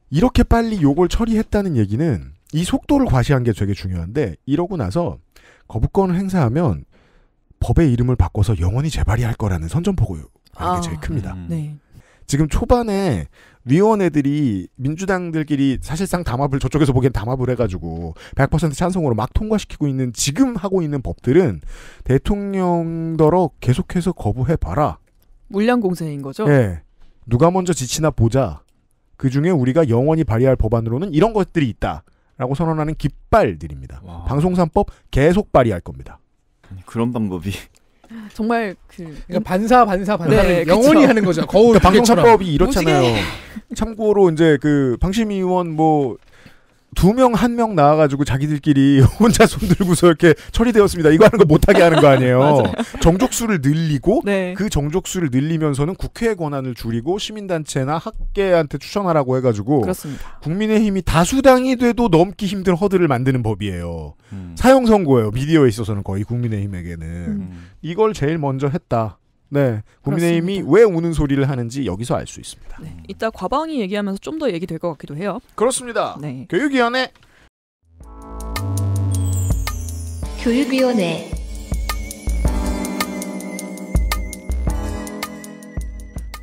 Speaker 2: 이렇게 빨리 요걸 처리했다는 얘기는 이 속도를 과시한 게 되게 중요한데 이러고 나서 거부권을 행사하면 법의 이름을 바꿔서 영원히 재발이할 거라는 선전포고가
Speaker 1: 아, 제일 큽니다. 음. 네.
Speaker 2: 지금 초반에 위원회들이 민주당들끼리 사실상 담합을 저쪽에서 보기엔 담합을 해가지고 100% 찬성으로 막 통과시키고 있는 지금 하고 있는 법들은 대통령더러 계속해서 거부해봐라.
Speaker 1: 물량 공세인 거죠? 네.
Speaker 2: 누가 먼저 지치나 보자. 그 중에 우리가 영원히 발의할 법안으로는 이런 것들이 있다. 라고 선언하는 깃발들입니다. 와. 방송산법 계속 발의할 겁니다. 아니, 그런 방법이
Speaker 3: 정말 그 그러니까 반사 반사 반사를 네, 그러니까 영원히 하는 거죠. 거울 그러니까 방송처법이 이렇잖아요.
Speaker 2: 참고로 이제 그 방심위 의원 뭐두 명, 한 명 나와가지고 자기들끼리 혼자 손 들고서 이렇게 처리되었습니다. 이거 하는 거 못하게 하는 거 아니에요. 정족수를 늘리고 네. 그 정족수를 늘리면서는 국회의 권한을 줄이고 시민단체나 학계한테 추천하라고 해가지고 그렇습니다. 국민의힘이 다수당이 돼도 넘기 힘든 허들을 만드는 법이에요. 음. 사용선거예요 미디어에 있어서는 거의 국민의힘에게는
Speaker 1: 음.
Speaker 2: 이걸 제일 먼저 했다. 네, 국민의힘이 왜 우는 소리를 하는지 여기서 알 수 있습니다.
Speaker 1: 네, 이따 과방위 얘기하면서 좀 더 얘기될 것 같기도 해요. 그렇습니다. 네. 교육위원회. 교육위원회.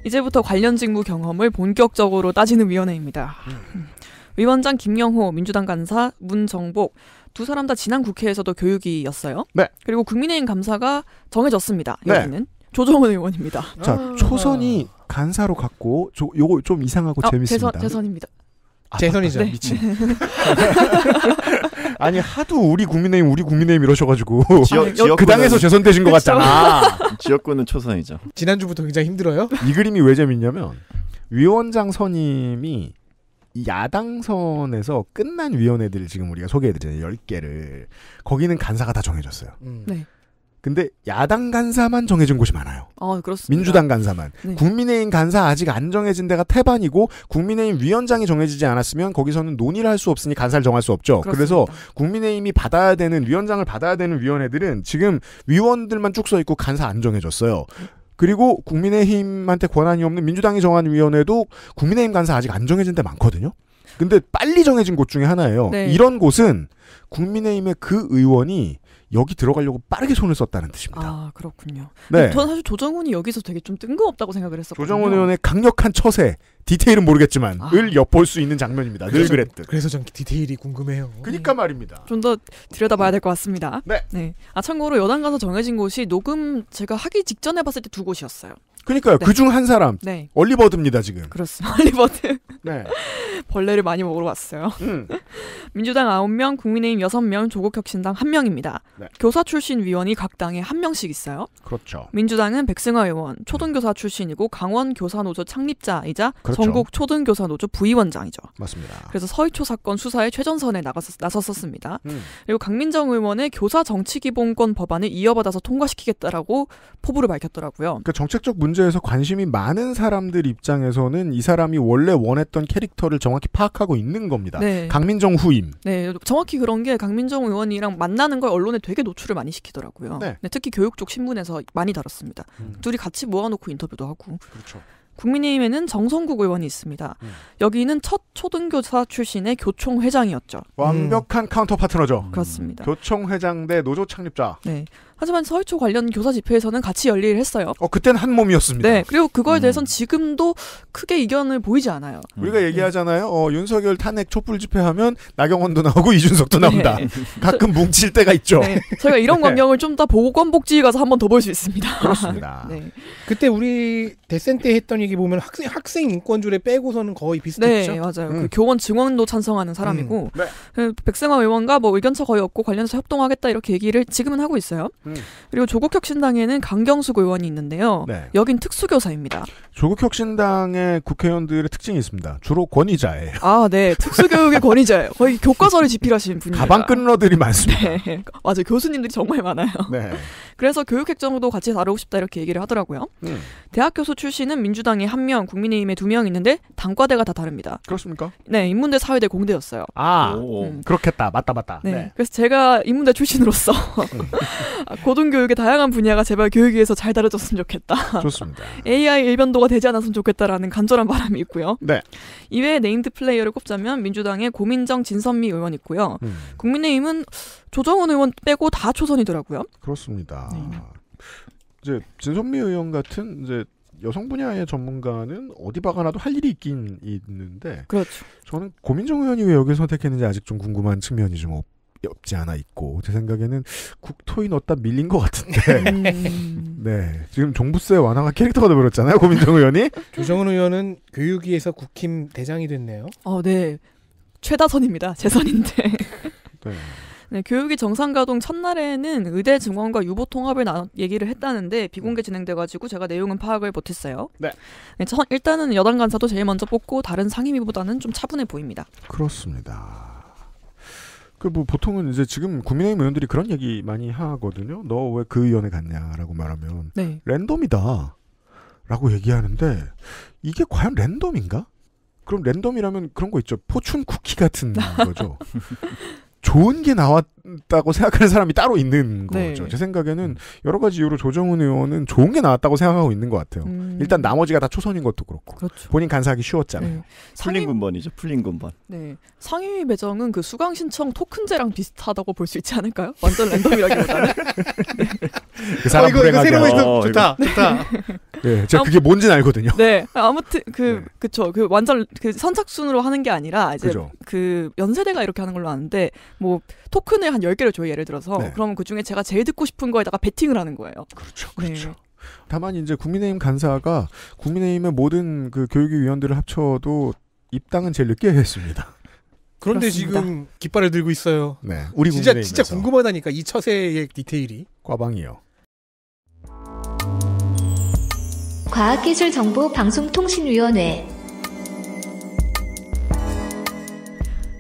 Speaker 1: 이제부터 관련 직무 경험을 본격적으로 따지는 위원회입니다. 음. 위원장 김영호 민주당 간사 문정복 두 사람 다 지난 국회에서도 교육이었어요. 네. 그리고 국민의힘 감사가 정해졌습니다. 네. 여기는 네. 조정은 의원입니다. 자, 아. 초선이
Speaker 2: 간사로 갔고 조, 요거 좀 이상하고 아, 재밌습니다. 재선,
Speaker 1: 재선입니다. 아, 재선이죠. 네. 미친.
Speaker 2: 아니 하도 우리 국민의힘 우리 국민의힘 이러셔가지고 아, 지역, 지역구는- 그 당에서 재선되신 것 같잖아.
Speaker 4: 지역구는 초선이죠.
Speaker 3: 지난주부터
Speaker 2: 굉장히 힘들어요. 이 그림이 왜 재밌냐면 위원장 선임이 야당 선에서 끝난 위원회들 지금 우리가 소개해드리잖 10개를. 거기는 간사가 다 정해졌어요. 음. 네. 근데 야당 간사만 정해진 곳이 많아요.
Speaker 1: 어, 그렇습니다. 민주당
Speaker 2: 간사만. 네. 국민의힘 간사 아직 안 정해진 데가 태반이고 국민의힘 위원장이 정해지지 않았으면 거기서는 논의를 할 수 없으니 간사를 정할 수 없죠. 그렇습니다. 그래서 국민의힘이 받아야 되는 위원장을 받아야 되는 위원회들은 지금 위원들만 쭉 서 있고 간사 안 정해졌어요. 그리고 국민의힘한테 권한이 없는 민주당이 정한 위원회도 국민의힘 간사 아직 안 정해진 데 많거든요. 근데 빨리 정해진 곳 중에 하나예요. 네. 이런 곳은 국민의힘의 그 의원이 여기 들어가려고 빠르게 손을 썼다는 뜻입니다.
Speaker 1: 아 그렇군요. 네. 저는 사실 조정훈이 여기서 되게 좀 뜬금없다고 생각을 했었거든요. 조정훈 의원의
Speaker 2: 강력한 처세 디테일은 모르겠지만 아. 을 엿볼 수 있는
Speaker 3: 장면입니다. 늘 그랬듯. 그래서 전 디테일이 궁금해요.
Speaker 1: 그니까 네. 말입니다. 좀 더 들여다봐야 될 것 같습니다. 네. 네. 아 참고로 여당 가서 정해진 곳이 녹음 제가 하기 직전에 봤을 때 두 곳이었어요. 그러니까요. 네. 그중 한 사람. 네.
Speaker 2: 얼리버드입니다, 지금.
Speaker 1: 그렇습니다. 얼리버드. 네. 벌레를 많이 먹으러 왔어요. 음. 민주당 9명, 국민의힘 6명, 조국혁신당 1명입니다. 네. 교사 출신 위원이 각 당에 1명씩 있어요. 그렇죠. 민주당은 백승화 의원, 초등교사 출신이고 강원 교사노조 창립자이자 그렇죠. 전국 초등교사노조 부위원장이죠. 맞습니다. 그래서 서희초 사건 수사에 최전선에 나갔었, 나섰었습니다. 음. 그리고 강민정 의원의 교사 정치기본권 법안을 이어받아서 통과시키겠다라고 포부를 밝혔더라고요. 그러니까 정책적 문제
Speaker 2: 문제에서 관심이 많은 사람들 입장에서는 이 사람이 원래 원했던 캐릭터를 정확히 파악하고 있는 겁니다. 네. 강민정 후임.
Speaker 1: 네, 정확히 그런 게 강민정 의원이랑 만나는 걸 언론에 되게 노출을 많이 시키더라고요. 네. 네, 특히 교육 쪽 신문에서 많이 다뤘습니다. 음. 둘이 같이 모아놓고 인터뷰도 하고. 그렇죠. 국민의힘에는 정성국 의원이 있습니다. 음. 여기는 첫 초등교사 출신의 교총 회장이었죠. 완벽한
Speaker 2: 음. 카운터 파트너죠. 그렇습니다. 교총 회장 대 노조 창립자.
Speaker 1: 네. 하지만 서울초 관련 교사 집회에서는 같이 열일을 했어요. 어, 그땐 한 몸이었습니다. 네. 그리고 그거에 음. 대해서는 음. 지금도 크게 이견을 보이지 않아요. 음. 우리가
Speaker 2: 음. 얘기하잖아요. 어, 윤석열
Speaker 1: 탄핵 촛불 집회하면 나경원도
Speaker 2: 나오고 이준석도 나온다. 네. 가끔 저, 뭉칠 때가 있죠. 네.
Speaker 1: 저희가 이런 네. 광경을 좀 더 보건복지위 가서 한 번 더 볼 수 있습니다. 그렇습니다. 네. 그때 우리 대센 때 했던 얘기 보면 학생 학생 인권 줄에 빼고서는 거의 비슷했죠. 네, 맞아요. 음. 그 교원 증원도 찬성하는 사람이고 음. 네. 그 백승화 의원과 뭐 의견차 거의 없고 관련해서 협동하겠다 이렇게 얘기를 지금은 하고 있어요. 음. 그리고 조국혁신당에는 강경숙 의원이 있는데요. 네. 여긴 특수교사입니다.
Speaker 2: 조국혁신당의 국회의원들의 특징이 있습니다. 주로 권위자예요.
Speaker 1: 아, 네. 특수교육의 권위자예요. 거의 교과서를 집필하시 분이에요. 가방
Speaker 2: 끊어들이 많습니다.
Speaker 1: 네. 맞아요. 교수님들이 정말 많아요. 네. 그래서 교육획정도 같이 다루고 싶다 이렇게 얘기를 하더라고요. 음. 대학 교수 출신은 민주당에 한 명, 국민의힘에 두 명 있는데 단과대가 다 다릅니다. 그렇습니까? 네. 인문대 사회대 공대였어요.
Speaker 2: 아, 음. 그렇겠다. 맞다, 맞다. 네.
Speaker 1: 네. 그래서 제가 인문대 출신으로서 음. 고등교육의 다양한 분야가 제발 교육위에서 잘 다뤄졌으면 좋겠다. 좋습니다. AI 일변도가 되지 않았으면 좋겠다라는 간절한 바람이 있고요. 네. 이외에 네임드 플레이어를 꼽자면 민주당의 고민정 진선미 의원 있고요. 음. 국민의힘은 조정훈 의원 빼고 다 초선이더라고요.
Speaker 2: 그렇습니다. 네. 이제 진선미 의원 같은 이제 여성 분야의 전문가는 어디 박아놔도 할 일이 있긴 있는데. 그렇죠. 저는 고민정 의원이 왜 여기 선택했는지 아직 좀 궁금한 측면이 좀 없지 않아 있고 제 생각에는 국토인 어따 밀린 것 같은데 음. 네 지금 종부세 완화가 캐릭터가 되버렸잖아요 고민정 의원이
Speaker 3: 조정은 의원은 교육위에서 국힘 대장이 됐네요
Speaker 1: 어네 최다선입니다 제 선인데 네. 네, 교육위 정상가동 첫날에는 의대 증원과 유보 통합을 나, 얘기를 했다는데 비공개 음. 진행돼가지고 제가 내용은 파악을 못했어요. 네. 네 첫, 일단은 여당 간사도 제일 먼저 뽑고 다른 상임위보다는 좀 차분해 보입니다.
Speaker 2: 그렇습니다. 그뭐 보통은 이제 지금 국민의힘 의원들이 그런 얘기 많이 하거든요. 너 왜그 의원에 갔냐라고 말하면 네. 랜덤이다라고 얘기하는데 이게 과연 랜덤인가? 그럼 랜덤이라면 그런 거 있죠. 포춘 쿠키 같은 거죠. 좋은 게 나왔 나왔다고 생각하는 사람이 따로 있는 거죠. 네. 제 생각에는 음. 여러 가지 이유로 조정훈 의원은 좋은 게 나왔다고 생각하고 있는 것 같아요. 음. 일단 나머지가 다 초선인 것도 그렇고 그렇죠. 본인 간사하기 쉬웠잖아요. 네.
Speaker 4: 상임... 풀린 군번이죠. 풀린 군번.
Speaker 1: 네. 상임위 배정은 그 수강 신청 토큰제랑 비슷하다고 볼 수 있지 않을까요? 완전 랜덤이라기보다는. 네. 그 사람 어, 이거, 이거 새로운 어, 좋다. 이거. 좋다.
Speaker 5: 네.
Speaker 2: 제가 아무... 그게 뭔진 알거든요.
Speaker 1: 네. 아무튼 그 네. 그쵸. 그 완전 그 선착순으로 하는 게 아니라 이제 그죠. 그 연세대가 이렇게 하는 걸로 아는데 뭐 토큰을 한 열개를 줘요, 예를 들어서. 네. 그러면 그 중에 제가 제일 듣고 싶은 거에다가 베팅을 하는 거예요. 그렇죠.
Speaker 2: 네. 그렇죠. 네. 다만 이제 국민의힘 간사가 국민의힘의 모든 그 교육위 위원들을 합쳐도 입당은 제일 늦게 했습니다.
Speaker 3: 그런데 그렇습니다. 지금 깃발을 들고 있어요. 네. 우리 진짜 진짜 궁금하다니까 이 처세의 디테일이.
Speaker 2: 과방이요.
Speaker 1: 과학기술정보방송통신위원회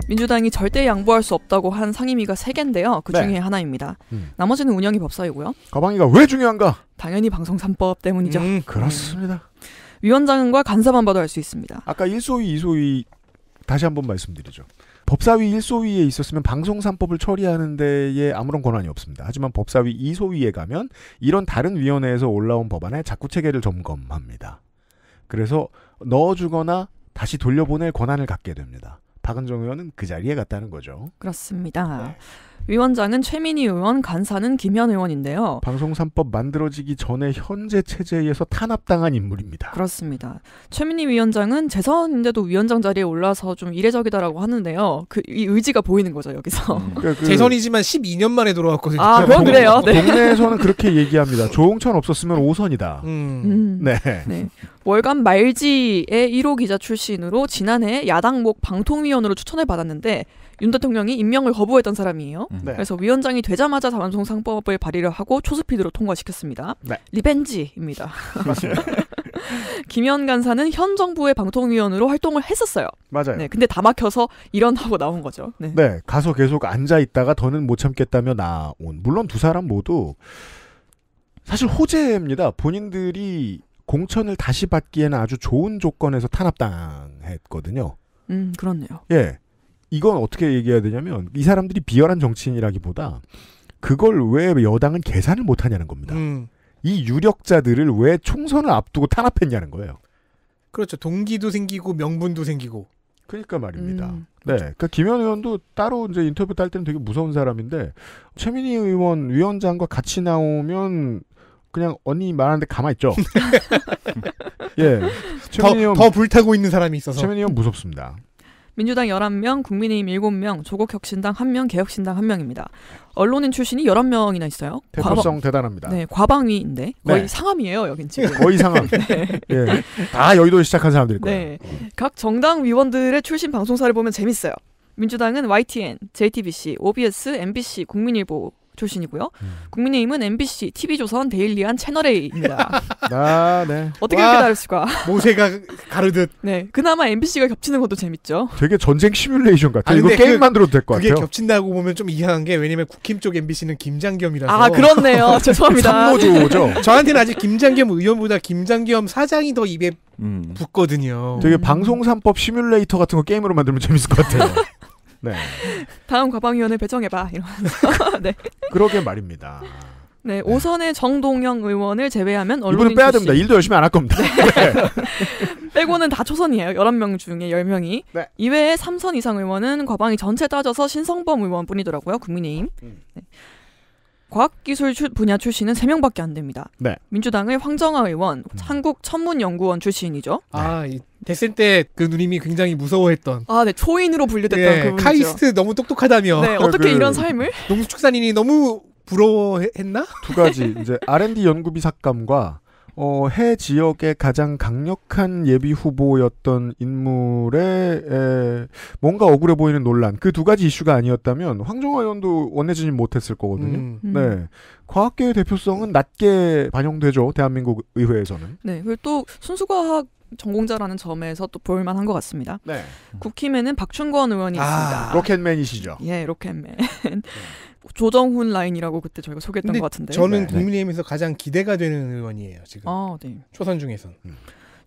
Speaker 1: 민주당이 절대 양보할 수 없다고 한 상임위가 세개인데요그 네. 중에 네. 하나입니다. 음. 나머지는 운영이 법사이고요. 가방위가왜 중요한가? 당연히 방송 3법 때문이죠. 음, 그렇습니다. 음. 위원장과 간사만 봐도 알 수 있습니다. 아까 1소위, 2소위 다시 한번
Speaker 2: 말씀드리죠. 법사위 1소위에 있었으면 방송 3법을 처리하는 데에 아무런 권한이 없습니다. 하지만 법사위 2소위에 가면 이런 다른 위원회에서 올라온 법안에 자꾸 체계를 점검합니다. 그래서 넣어주거나 다시 돌려보낼 권한을 갖게 됩니다. 박은정 의원은 그 자리에 갔다는 거죠.
Speaker 1: 그렇습니다. 네. 위원장은 최민희 의원, 간사는 김현 의원인데요.
Speaker 2: 방송 3법 만들어지기 전에 현재 체제에서 탄압당한
Speaker 3: 인물입니다. 그렇습니다.
Speaker 1: 최민희 위원장은 재선인데도 위원장 자리에 올라서 좀 이례적이다라고 하는데요. 그이 의지가 보이는 거죠 여기서. 음. 그러니까 그 재선이지만 12년 만에 돌아왔거든요. 아 그건 그래요. 네. 동네에서는
Speaker 2: 그렇게 얘기합니다. 조홍천 없었으면 5선이다. 음. 음. 네.
Speaker 5: 네.
Speaker 1: 월간 말지의 1호 기자 출신으로 지난해 야당목 방통위원으로 추천을 받았는데 윤 대통령이 임명을 거부했던 사람이에요. 음. 네. 그래서 위원장이 되자마자 자원송 상법을 발의를 하고 초스피드로 통과시켰습니다. 네. 리벤지입니다. 김현 간사는 현 정부의 방통위원으로 활동을 했었어요. 맞아요. 네, 근데 다 막혀서 일어나고 나온 거죠.
Speaker 2: 네. 네, 가서 계속 앉아 있다가 더는 못 참겠다며 나온. 물론 두 사람 모두 사실 호재입니다. 본인들이 공천을 다시 받기에는 아주 좋은 조건에서 탄압당했거든요. 음, 그렇네요. 예. 이건 어떻게 얘기해야 되냐면 이 사람들이 비열한 정치인이라기보다 그걸 왜 여당은 계산을 못하냐는 겁니다. 음. 이 유력자들을 왜 총선을 앞두고 탄압했냐는 거예요.
Speaker 3: 그렇죠. 동기도 생기고 명분도 생기고. 그러니까 말입니다. 음.
Speaker 2: 네, 그렇죠. 그러니까 김현 의원도 따로 이제 인터뷰 딸 때는 되게 무서운 사람인데 최민희 의원 위원장과 같이 나오면 그냥 언니 말하는데 가만 있죠.
Speaker 3: 예, 더, 의원 더 불타고 있는 사람이 있어서 최민희 의원 무섭습니다.
Speaker 1: 민주당 11명, 국민의힘 7명, 조국혁신당 1명, 개혁신당 1명입니다. 언론인 출신이 11명이나 있어요. 대표성 과방, 대단합니다. 네, 과방위인데 네. 거의 네. 상암이에요, 여긴 지금. 예, 거의 상암. 네. 네.
Speaker 2: 다 여의도에 시작한 사람들일 거예요. 네.
Speaker 1: 각 정당 위원들의 출신 방송사를 보면 재밌어요. 민주당은 YTN, JTBC, OBS, MBC, 국민일보, 출신이고요. 음. 국민의힘은 MBC, TV조선, 데일리한 채널A입니다.
Speaker 2: 아, 네. 어떻게
Speaker 1: 이렇게 다를 수 모세가 가르듯. 네. 그나마 MBC가 겹치는 것도 재밌죠.
Speaker 2: 되게 전쟁 시뮬레이션 같아. 아, 이거 게임 그, 만들어도 될 것 같아요. 그게
Speaker 3: 겹친다고 보면 좀 이상한 게 왜냐면 국힘 쪽 MBC는 김장겸이라서. 아, 그렇네요. 죄송합니다. 삼노조죠. 저한테는 아직 김장겸 의원보다 김장겸 사장이 더 입에 음. 붙거든요. 되게 방송 3법 시뮬레이터 같은 거 게임으로 만들면 재밌을
Speaker 2: 것 같아요. 네.
Speaker 1: 다음 과방위원을 배정해봐 이러면서
Speaker 2: 네. 그러게 말입니다.
Speaker 1: 네, 네, 오선의 정동영 의원을 제외하면 언론 이분은 빼야 됩니다. 일도 열심히 안 할 겁니다. 네. 네. 빼고는 다 초선이에요. 11명 중에 10명이. 네. 이외에 3선 이상 의원은 과방위 전체 따져서 신성범 의원뿐이더라고요. 국민의힘. 음. 네. 과학기술 출, 분야 출신은 3명밖에 안 됩니다. 네. 민주당의 황정아 의원, 음. 한국천문연구원 출신이죠. 아, 이 대선 때 그 누님이 굉장히 무서워했던. 아, 네. 초인으로 분류됐던 네, 그분이죠. 카이스트 너무 똑똑하다며. 네, 어떻게 그, 이런 삶을? 농수축산인이 너무
Speaker 3: 부러워했나? 두 가지
Speaker 2: 이제 R&D 연구비 삭감과 어, 해 지역의 가장 강력한 예비 후보였던 인물의 에, 뭔가 억울해 보이는 논란 그 두 가지 이슈가 아니었다면 황정화 의원도 원내진입 못했을 거거든요. 음. 음. 네, 과학계의 대표성은 낮게 반영되죠 대한민국 의회에서는.
Speaker 1: 네, 그리고 또 순수과학 전공자라는 점에서 또 볼만한 것 같습니다. 네. 국힘에는 박충권 의원이 아, 있습니다.
Speaker 3: 로켓맨이시죠? 예, 로켓맨.
Speaker 1: 네. 조정훈 라인이라고 그때 저희가 소개했던 것 같은데. 저는 네.
Speaker 3: 국민의힘에서 가장 기대가 되는 의원이에요 지금. 아, 네.
Speaker 1: 초선 중에선. 음.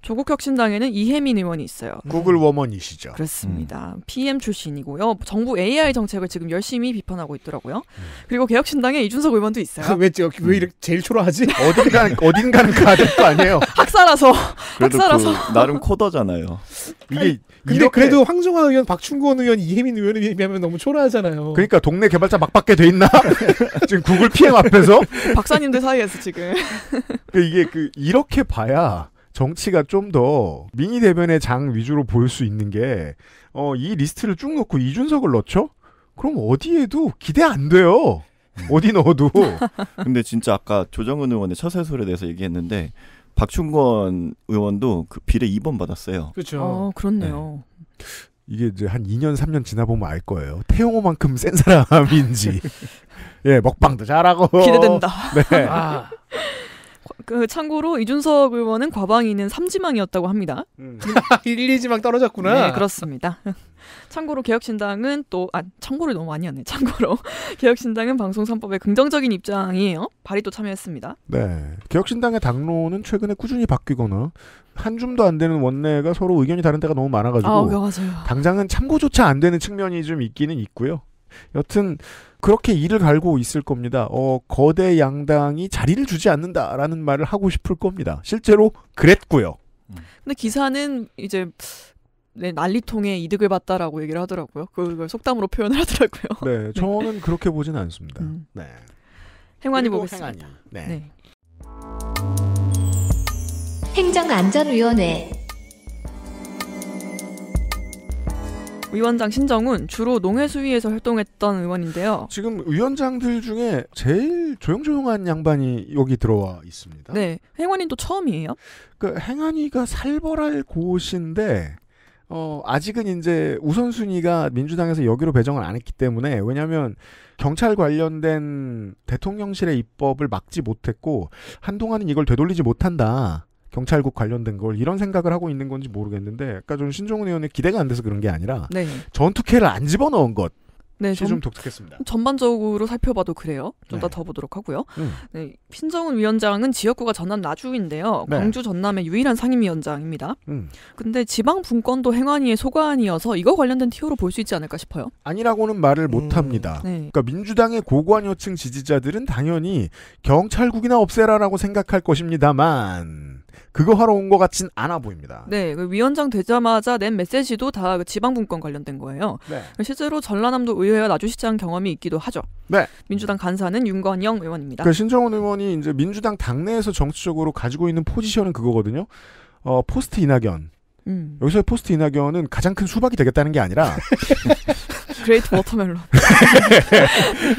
Speaker 1: 조국혁신당에는 이혜민 의원이 있어요. 음. 구글 워먼이시죠. 그렇습니다. 음. PM 출신이고요. 정부 AI 정책을 지금 열심히 비판하고 있더라고요. 음. 그리고 개혁신당에 이준석 의원도 있어요. 왜,
Speaker 3: 저, 왜 이렇게 제일 초라하지? 어딘가 어딘가는 가야 될거 아니에요?
Speaker 1: 학사라서. 그 학사라서.
Speaker 4: 그 나름 코더잖아요. 이게 근데 그래도
Speaker 1: 황정화 의원, 박충권
Speaker 3: 의원, 이혜민 의원에 비하면 너무 초라하잖아요. 그러니까 동네 개발자 막 받게 돼 있나? 지금 구글
Speaker 1: PM 앞에서 박사님들 사이에서 지금
Speaker 3: 그러니까 이게 그 이렇게 봐야
Speaker 2: 정치가 좀 더 미니 대변의 장 위주로 보일 수 있는 게 어 이 리스트를 쭉 놓고 이준석을 넣죠? 그럼 어디에도 기대 안 돼요. 어디 넣어도.
Speaker 4: 근데 진짜 아까 조정은 의원의 처세 소에 대해서 얘기했는데 박충권 의원도 그 비례 2번 받았어요.
Speaker 1: 그렇죠. 어, 그렇네요. 네.
Speaker 4: 이게 이제 한 2년
Speaker 2: 3년 지나 보면 알 거예요. 태용호만큼 센 사람인지. 예, 먹방도 잘하고
Speaker 5: 기대된다. 네. 아.
Speaker 1: 그 참고로 이준석 의원은 과방위는 삼지망이었다고 합니다. 음. 1, 2지망 떨어졌구나. 네, 그렇습니다. 참고로 개혁신당은 또, 아, 참고를 너무 많이 하네. 참고로. 개혁신당은 방송산법에 긍정적인 입장이에요. 발의도 참여했습니다.
Speaker 2: 네. 개혁신당의 당론은 최근에 꾸준히 바뀌거나 한 줌도 안 되는 원내가 서로 의견이 다른 데가 너무 많아가지고. 아,
Speaker 1: 맞아요.
Speaker 2: 당장은 참고조차 안 되는 측면이 좀 있기는 있고요. 여튼 그렇게 이를 갈고 있을 겁니다. 어, 거대 양당이 자리를 주지 않는다라는 말을 하고 싶을 겁니다. 실제로 그랬고요. 음.
Speaker 1: 근데 기사는 이제 네, 난리통에 이득을 봤다라고 얘기를 하더라고요. 그걸 속담으로 표현을 하더라고요.
Speaker 2: 네, 네, 저는 그렇게 보진 않습니다. 음. 네.
Speaker 1: 행안이 보겠습니다. 행안이. 네. 네. 행정안전위원회 위원장 신정훈 주로 농해수위에서 활동했던 의원인데요. 지금 위원장들 중에
Speaker 2: 제일 조용조용한 양반이 여기 들어와 있습니다.
Speaker 1: 네, 행안위도 처음이에요. 그
Speaker 2: 행안위가 살벌할 곳인데 어, 아직은 이제 우선순위가 민주당에서 여기로 배정을 안 했기 때문에, 왜냐면, 경찰 관련된 대통령실의 입법을 막지 못했고, 한동안은 이걸 되돌리지 못한다. 경찰국 관련된 걸 이런 생각을 하고 있는 건지 모르겠는데 아까 그러니까 좀 신종훈 의원의 기대가 안 돼서 그런 게 아니라 네. 전투캐를 안 집어넣은 것. 네, 전, 좀 독특했습니다.
Speaker 1: 전반적으로 살펴봐도 그래요. 좀 더더 네. 보도록 하고요. 음. 네, 신정훈 위원장은 지역구가 전남 나주인데요. 네. 광주 전남의 유일한 상임위원장입니다. 음. 근데 지방 분권도 행안위의 소관이어서 이거 관련된 티오로 볼 수 있지 않을까 싶어요.
Speaker 2: 아니라고는 말을 음. 못 합니다. 네. 그러니까 민주당의 고관여층 지지자들은 당연히 경찰국이나 없애라라고 생각할 것입니다만 그거 하러 온 것 같진 않아 보입니다.
Speaker 1: 네, 그 위원장 되자마자 낸 메시지도 다 그 지방분권 관련된 거예요. 네. 실제로 전라남도 의회와 나주시장 경험이 있기도 하죠. 네. 민주당 간사는 윤건영 의원입니다. 그 그러니까
Speaker 2: 신정훈 의원이 이제 민주당 당내에서 정치적으로 가지고 있는 포지션은 그거거든요. 어, 포스트 이낙연. 음. 여기서의 포스트 이낙연은 가장 큰 수박이 되겠다는 게 아니라
Speaker 1: 그레이트 워터멜론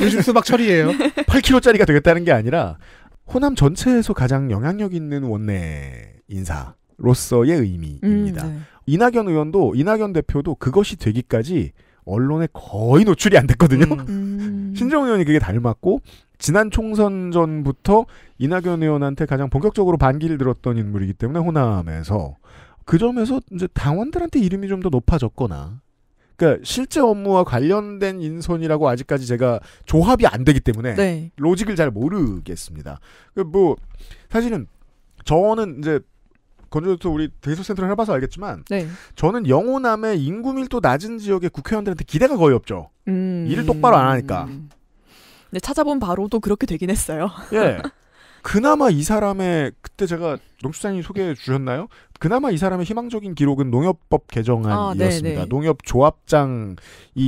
Speaker 3: 요즘 수박 철이에요 8kg짜리가
Speaker 2: 되겠다는 게 아니라 호남 전체에서 가장 영향력 있는 원내 인사로서의 의미입니다. 음, 네. 이낙연 의원도 이낙연 대표도 그것이 되기까지 언론에 거의 노출이 안 됐거든요. 음. 음. 신정 의원이 그게 닮았고 지난 총선 전부터 이낙연 의원한테 가장 본격적으로 반기를 들었던 인물이기 때문에 호남에서 그 점에서 이제 당원들한테 이름이 좀 더 높아졌거나 그러니까 실제 업무와 관련된 인선이라고 아직까지 제가 조합이 안 되기 때문에 네. 로직을 잘 모르겠습니다. 그 뭐 사실은 저는 이제 건조도 우리 대소 센터를 해봐서 알겠지만 네. 저는 영호남의 인구 밀도 낮은 지역의 국회의원들한테 기대가 거의 없죠.
Speaker 1: 음... 일을 똑바로 안 하니까. 네, 찾아본 바로도 그렇게 되긴 했어요.
Speaker 2: 예. 그나마 이 사람의 그때 제가 농축산인 소개해 주셨나요? 그나마 이 사람의 희망적인 기록은 농협법 개정안이었습니다. 아, 네, 네. 농협 조합장이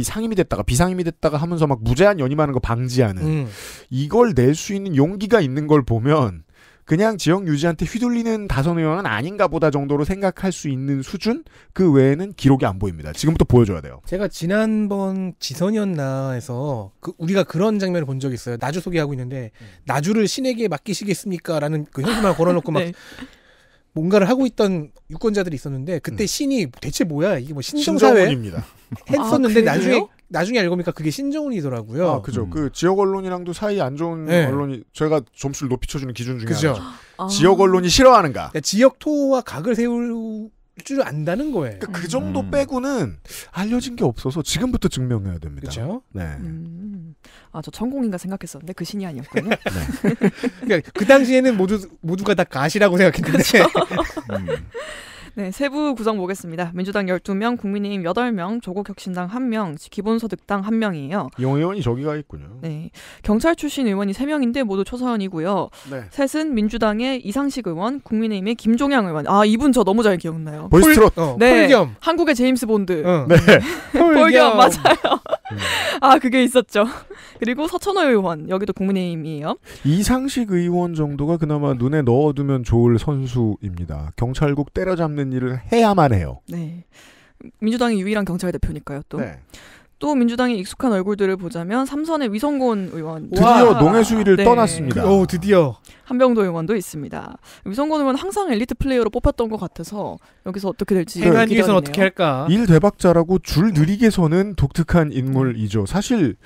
Speaker 2: 상임이 됐다가 비상임이 됐다가 하면서 막 무제한 연임하는 거 방지하는 음. 이걸 낼 수 있는 용기가 있는 걸 보면 그냥 지역 유지한테 휘둘리는 다선 의원은 아닌가 보다 정도로 생각할 수 있는 수준 그 외에는 기록이 안 보입니다. 지금부터 보여줘야 돼요.
Speaker 3: 제가 지난번 지선이었나에서 그 우리가 그런 장면을 본 적이 있어요. 나주 소개하고 있는데 음. 나주를 신에게 맡기시겠습니까라는 그 현수막 걸어놓고 네. 뭔가를 하고 있던 유권자들이 있었는데 그때 음. 신이 대체 뭐야 이게 뭐 신정사회 입니다
Speaker 5: 했었는데
Speaker 3: 아, 나중에
Speaker 2: 나중에 알고 보니까 그게 신정훈이더라고요. 아, 그죠. 음. 그 지역 언론이랑도 사이 안 좋은 네. 언론이 저희가 점수를 높이 쳐주는 기준 중에 그죠. 아. 지역 언론이 싫어하는가. 그러니까 지역 토와
Speaker 1: 각을 세울 줄 안다는 거예요. 그러니까 그 정도 음. 빼고는 알려진 게 없어서 지금부터 증명해야 됩니다. 그렇죠. 네. 음. 아저 전공인가 생각했었는데 그 신이 아니었군요. 네. 그러니까 그
Speaker 3: 당시에는 모두 모두가 다 가시라고 생각했는데.
Speaker 1: 음. 네, 세부 구성 보겠습니다. 민주당 12명, 국민의힘 8명, 조국혁신당 1명, 기본소득당 1명이에요. 용 의원이
Speaker 2: 저기가 있군요.
Speaker 1: 네. 경찰 출신 의원이 3명인데 모두 초선이고요. 네. 셋은 민주당의 이상식 의원, 국민의힘의 김종양 의원. 아, 이분 저 너무 잘 기억나요. 보스트롯 어, 네. 폴겸. 한국의 제임스 본드. 어. 네. 폴겸. 맞아요. 음. 아, 그게 있었죠. 그리고 서천호 의원. 여기도 국민의힘이에요.
Speaker 2: 이상식 의원 정도가 그나마 눈에 넣어두면 좋을 선수입니다. 경찰국 때려잡는 없는 일을 해야만 해요.
Speaker 1: 네. 민주당이 유일한 경찰 대표니까요. 또. 네. 또 민주당의 익숙한 얼굴들을 보자면 삼선의 위성곤 의원 드디어 농해 수위를 네. 떠났습니다. 오 드디어 한병도 의원도 있습니다. 위성곤 의원 항상 엘리트 플레이어로 뽑혔던 것 같아서 여기서 어떻게 될지 행안 위선 어떻게 할까? 일
Speaker 2: 대박자라고 줄 느리게 서는 독특한 인물이죠. 사실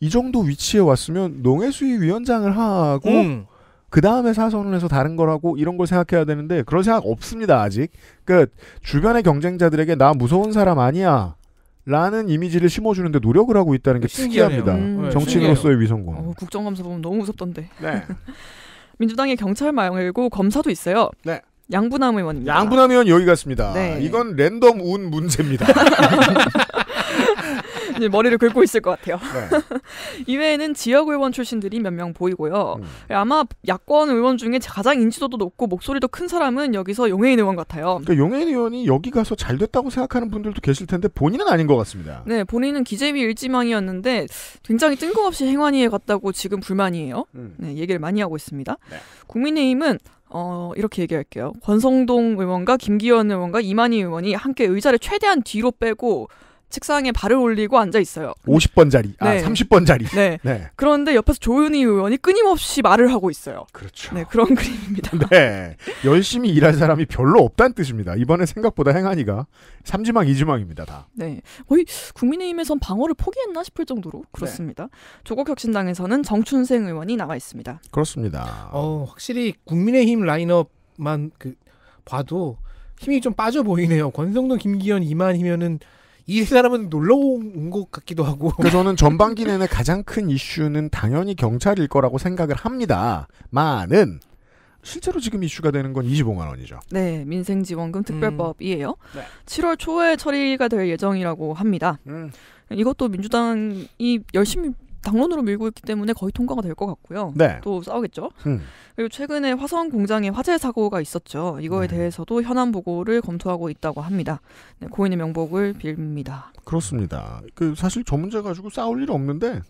Speaker 2: 이 정도 위치에 왔으면 농해 수위 위원장을 하고 음. 그 다음에 사선을 해서 다른 거라고 이런 걸 생각해야 되는데 그런 생각 없습니다 아직. 그 주변의 경쟁자들에게 나 무서운 사람 아니야. 라는 이미지를 심어주는데 노력을 하고 있다는 게 신기하네요. 특이합니다. 음, 네, 정치인으로서의 위성공.
Speaker 1: 어, 국정감사 보면 너무 무섭던데. 네. 민주당의 경찰 말고 검사도 있어요. 네. 양분남 의원입니다.
Speaker 2: 양분남 의원 여기 갔습니다. 네. 이건 랜덤 운 문제입니다.
Speaker 1: 머리를 긁고 있을 것 같아요. 네. 이외에는 지역 의원 출신들이 몇 명 보이고요. 음. 아마 야권 의원 중에 가장 인지도도 높고 목소리도 큰 사람은 여기서 용해인 의원 같아요.
Speaker 2: 그러니까 용해인 의원이 여기 가서 잘 됐다고 생각하는 분들도 계실 텐데 본인은 아닌 것 같습니다.
Speaker 1: 네, 본인은 기재위 일지망이었는데 굉장히 뜬금없이 행안위에 갔다고 지금 불만이에요. 음. 네, 얘기를 많이 하고 있습니다. 네. 국민의힘은 어, 이렇게 얘기할게요. 권성동 의원과 김기현 의원과 이만희 의원이 함께 의자를 최대한 뒤로 빼고 책상에 발을 올리고 앉아 있어요.
Speaker 2: 50번 자리, 아, 네. 아 30번 자리. 네. 네.
Speaker 1: 그런데 옆에서 조윤희 의원이 끊임없이 말을 하고 있어요. 그렇죠. 네, 그런 그림입니다.
Speaker 2: 네, 열심히 일할 사람이 별로 없다는 뜻입니다. 이번에 생각보다 행안이가 3지망, 2지망입니다 다.
Speaker 1: 네, 거의 국민의힘에선 방어를 포기했나 싶을 정도로 네. 그렇습니다. 네. 조국혁신당에서는 정춘생 의원이 나와 있습니다.
Speaker 3: 그렇습니다. 어, 확실히 국민의힘 라인업만 그 봐도 힘이 좀 빠져 보이네요. 권성동, 김기현, 이만희면은 이 사람은 놀러 온
Speaker 1: 것 같기도 하고. 그래서 그러니까 저는 전반기
Speaker 2: 내내 가장 큰 이슈는 당연히 경찰일 거라고 생각을 합니다. 많은 실제로 지금 이슈가 되는 건 25만 원이죠.
Speaker 1: 네, 민생지원금 음. 특별법이에요. 음. 네. 7월 초에 처리가 될 예정이라고 합니다. 음. 이것도 민주당이 열심히 당론으로 밀고 있기 때문에 거의 통과가 될 것 같고요. 네. 또 싸우겠죠. 음. 그리고 최근에 화성 공장에 화재 사고가 있었죠. 이거에 네. 대해서도 현안 보고를 검토하고 있다고 합니다. 네, 고인의 명복을 빕니다.
Speaker 2: 그렇습니다. 그 사실 저 문제 가지고 싸울 일 없는데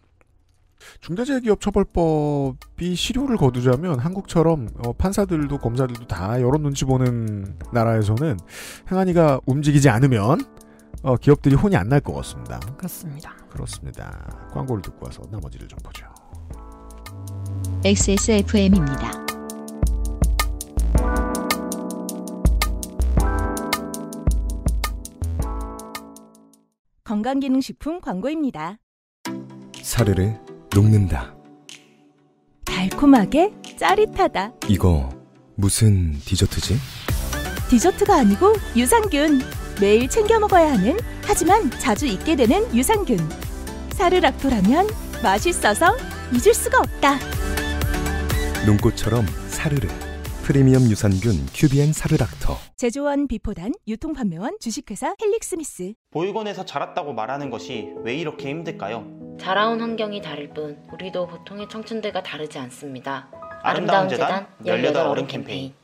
Speaker 2: 중대재해기업처벌법이 실효를 거두자면 한국처럼 어, 판사들도 검사들도 다여론 눈치 보는 나라에서는 행안위가 움직이지 않으면 어, 기업들이 혼이 안 날 것 같습니다. 그렇습니다. 그렇습니다. 광고를 듣고 와서 나머지를 좀 보죠.
Speaker 1: XSFM입니다. 건강기능식품 광고입니다.
Speaker 2: 사르르 녹는다.
Speaker 3: 달콤하게 짜릿하다.
Speaker 2: 이거 무슨 디저트지?
Speaker 1: 디저트가 아니고 유산균. 매일 챙겨 먹어야 하는 하지만 자주 잊게 되는 유산균. 사르락토라면 맛있어서 잊을 수가 없다.
Speaker 2: 눈꽃처럼 사르르. 프리미엄 유산균 큐비엔 사르닥터
Speaker 1: 제조원 비포단 유통판매원 주식회사 헬릭스미스
Speaker 4: 보육원에서 자랐다고 말하는 것이 왜 이렇게 힘들까요?
Speaker 5: 자라온 환경이 다를 뿐 우리도 보통의 청춘들과 다르지
Speaker 4: 않습니다 아름다운, 아름다운 재단 18 어른 캠페인. 캠페인.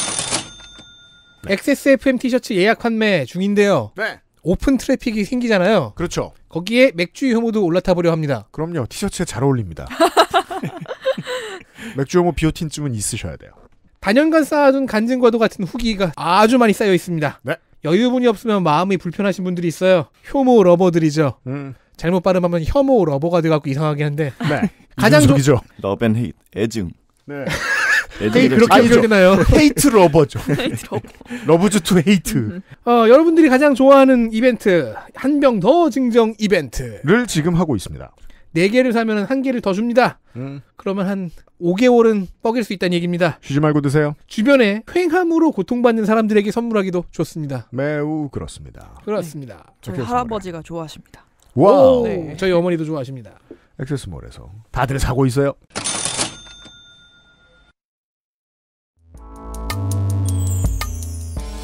Speaker 3: 네. XSFM 티셔츠 예약 판매 중인데요. 네. 오픈 트래픽이 생기잖아요. 그렇죠. 거기에 맥주 효모도 올라타 보려 합니다. 그럼요. 티셔츠에 잘 어울립니다. 맥주 효모 비오틴쯤은 있으셔야 돼요. 단연간 쌓아둔 간증과도 같은 후기가 아주 많이 쌓여 있습니다. 네. 여유분이 없으면 마음이 불편하신 분들이 있어요. 효모 러버들이죠. 음. 잘못 발음하면 혐오 러버가 돼갖고 이상하긴 한데. 네. 가장
Speaker 4: 좋죠. 러벤 헤이트 애증.
Speaker 5: 네.
Speaker 3: 네, 헤이 그렇게 연결되나요? 헤이트 러버죠. 러브즈 투 헤이트. 음, 음. 어, 여러분들이 가장 좋아하는 이벤트 한 병 더 증정 이벤트를 지금 하고 있습니다. 네 개를 사면 한 개를 더 줍니다. 음. 그러면 한 5개월은 뻐길 수 있다는 얘기입니다. 쉬지 말고 드세요. 주변에 횡함으로 고통받는 사람들에게 선물하기도 좋습니다. 매우 그렇습니다.
Speaker 1: 그렇습니다. 네. 저희 할아버지가 좋아하십니다. 와 네. 저희
Speaker 3: 어머니도 좋아하십니다. 액세스몰에서
Speaker 2: 다들 사고 있어요.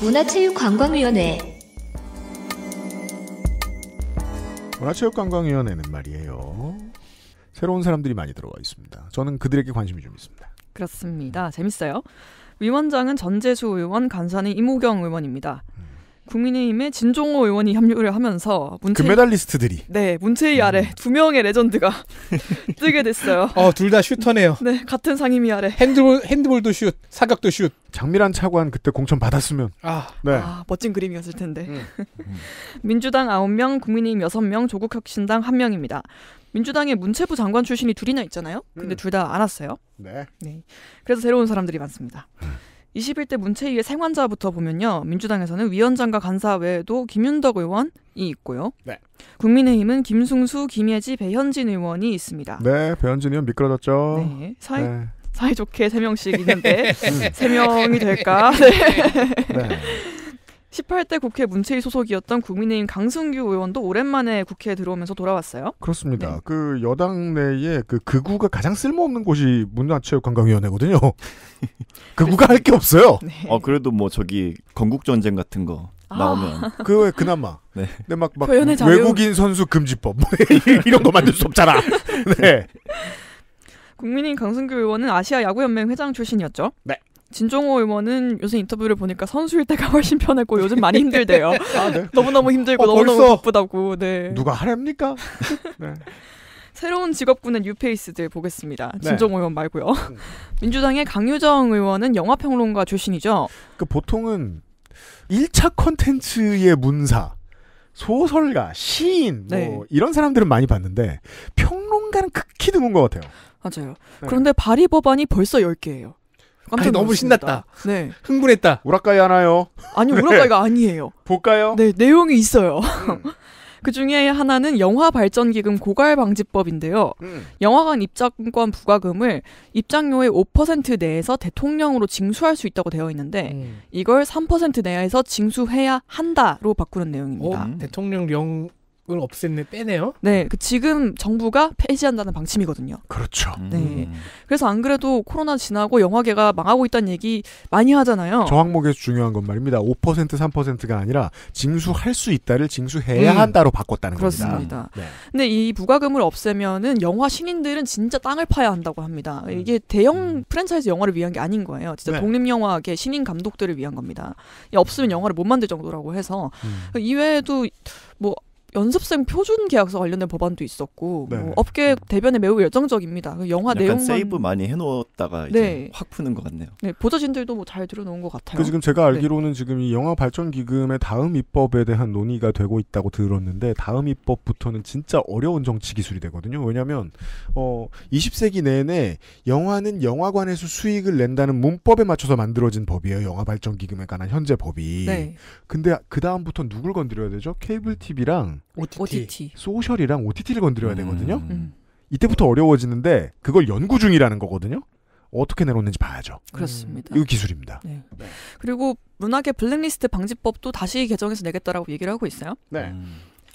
Speaker 4: 문화체육관광위원회
Speaker 2: 문화체육관광위원회는 말이에요. 새로운 사람들이 많이 들어와 있습니다. 저는 그들에게 관심이 좀 있습니다.
Speaker 1: 그렇습니다. 재밌어요. 위원장은 전재수 의원, 간사는 임우경 의원입니다. 국민의힘의 진종호 의원이 합류를 하면서 문체인, 금메달리스트들이 네 문체위 음. 아래 두 명의 레전드가 뜨게 됐어요. 어둘
Speaker 3: 다 슈터네요.
Speaker 1: 네 같은 상임위 아래 핸드볼
Speaker 2: 핸드볼도 슛 사각도 슛. 장미란 차관 그때 공천 받았으면 아, 네. 아
Speaker 1: 멋진 그림이었을 텐데 음. 민주당 9명 국민의힘 6명 조국혁신당 1명입니다. 민주당의 문체부 장관 출신이 둘이나 있잖아요. 근데 음. 둘다 안 왔어요. 네. 네. 그래서 새로운 사람들이 많습니다. 음. 21대 문체위의 생환자부터 보면요. 민주당에서는 위원장과 간사 외에도 김윤덕 의원이 있고요. 네. 국민의힘은 김승수, 김예지, 배현진 의원이 있습니다.
Speaker 2: 네, 배현진 의원 미끄러졌죠.
Speaker 1: 네. 사이, 네. 사이좋게 3명씩 있는데 3명이 음. 될까? 네. 네. 18대 국회 문체위 소속이었던 국민의힘 강승규 의원도 오랜만에 국회에 들어오면서 돌아왔어요. 그렇습니다. 네.
Speaker 2: 그 여당 내에 그 극우가 가장 쓸모없는 곳이 문화체육관광위원회거든요.
Speaker 4: 극우가 할 게 없어요. 네. 어 그래도 뭐 저기 건국 전쟁 같은 거 아. 나오면
Speaker 2: 아. 그 그왜 그나마
Speaker 4: 네. 근데 막, 막
Speaker 2: 외국인
Speaker 4: 선수 금지법 뭐 이런 거 만들 수
Speaker 5: 없잖아. 네.
Speaker 1: 국민의힘 강승규 의원은 아시아 야구연맹 회장 출신이었죠. 네. 진종호 의원은 요새 인터뷰를 보니까 선수일 때가 훨씬 편했고 요즘 많이 힘들대요. 아, 네. 너무너무 힘들고 어, 너무너무 바쁘다고. 네. 누가 하랍니까? 네. 새로운 직업군의 뉴페이스들 보겠습니다. 네. 진종호 의원 말고요. 음. 민주당의 강유정 의원은 영화평론가 출신이죠. 그 보통은 1차 컨텐츠의
Speaker 2: 문사, 소설가, 시인 뭐 네. 이런 사람들은 많이 봤는데 평론가는 극히 드문 것 같아요.
Speaker 1: 맞아요. 네. 그런데 발의 법안이 벌써 10개예요. 깜짝 아니, 너무 신났다. 네.
Speaker 2: 흥분했다. 우라카이 하나요? 아니 우라카이가 네. 아니에요.
Speaker 1: 볼까요? 네 내용이 있어요. 음. 그 중에 하나는 영화 발전 기금 고갈 방지법인데요. 음. 영화관 입장권 부과금을 입장료의 5% 내에서 대통령으로 징수할 수 있다고 되어 있는데 음. 이걸 3% 내에서 징수해야 한다로 바꾸는 내용입니다. 어? 대통령령 을 없앴네 빼네요. 네, 그 지금 정부가 폐지한다는 방침이거든요. 그렇죠. 음. 네, 그래서 안 그래도 코로나 지나고 영화계가 망하고 있다는 얘기 많이 하잖아요. 저
Speaker 2: 항목에서 중요한 건 말입니다. 5% 3%가 아니라 징수할 수 있다를 징수해야 음. 한다로 바꿨다는 그렇습니다. 겁니다. 그렇습니다.
Speaker 1: 네. 근데 이 부가금을 없애면은 영화 신인들은 진짜 땅을 파야 한다고 합니다. 음. 이게 대형 음. 프랜차이즈 영화를 위한 게 아닌 거예요. 진짜 네. 독립 영화계 신인 감독들을 위한 겁니다. 없으면 영화를 못 만들 정도라고 해서 음. 그 이외에도 뭐 연습생 표준 계약서 관련된 법안도 있었고 뭐 네. 뭐 업계 대변에 매우 열정적입니다. 그 영화 내용만 세이브 많이 해놓다가 이제 네. 확 푸는 것 같네요. 네, 보좌진들도 뭐잘 들어놓은 것 같아요. 그 지금 제가 네.
Speaker 2: 알기로는 지금 이 영화 발전 기금의 다음 입법에 대한 논의가 되고 있다고 들었는데 다음 입법부터는 진짜 어려운 정치 기술이 되거든요. 왜냐하면 어 20세기 내내 영화는 영화관에서 수익을 낸다는 문법에 맞춰서 만들어진 법이에요. 영화 발전 기금에 관한 현재 법이. 네. 근데 그 다음부터 누굴 건드려야 되죠? 케이블 TV랑 소셜이랑 OTT, OTT. 소셜이랑 OTT를 건드려야 음. 되거든요. 음. 이때부터 어려워지는데 그걸 연구 중이라는 거거든요. 어떻게 내놓는지 봐야죠. 음.
Speaker 1: 그렇습니다. 이거 기술입니다. 네. 네. 그리고 문학의 블랙리스트 방지법도 다시 개정해서 내겠다라고 얘기를 하고 있어요. 네.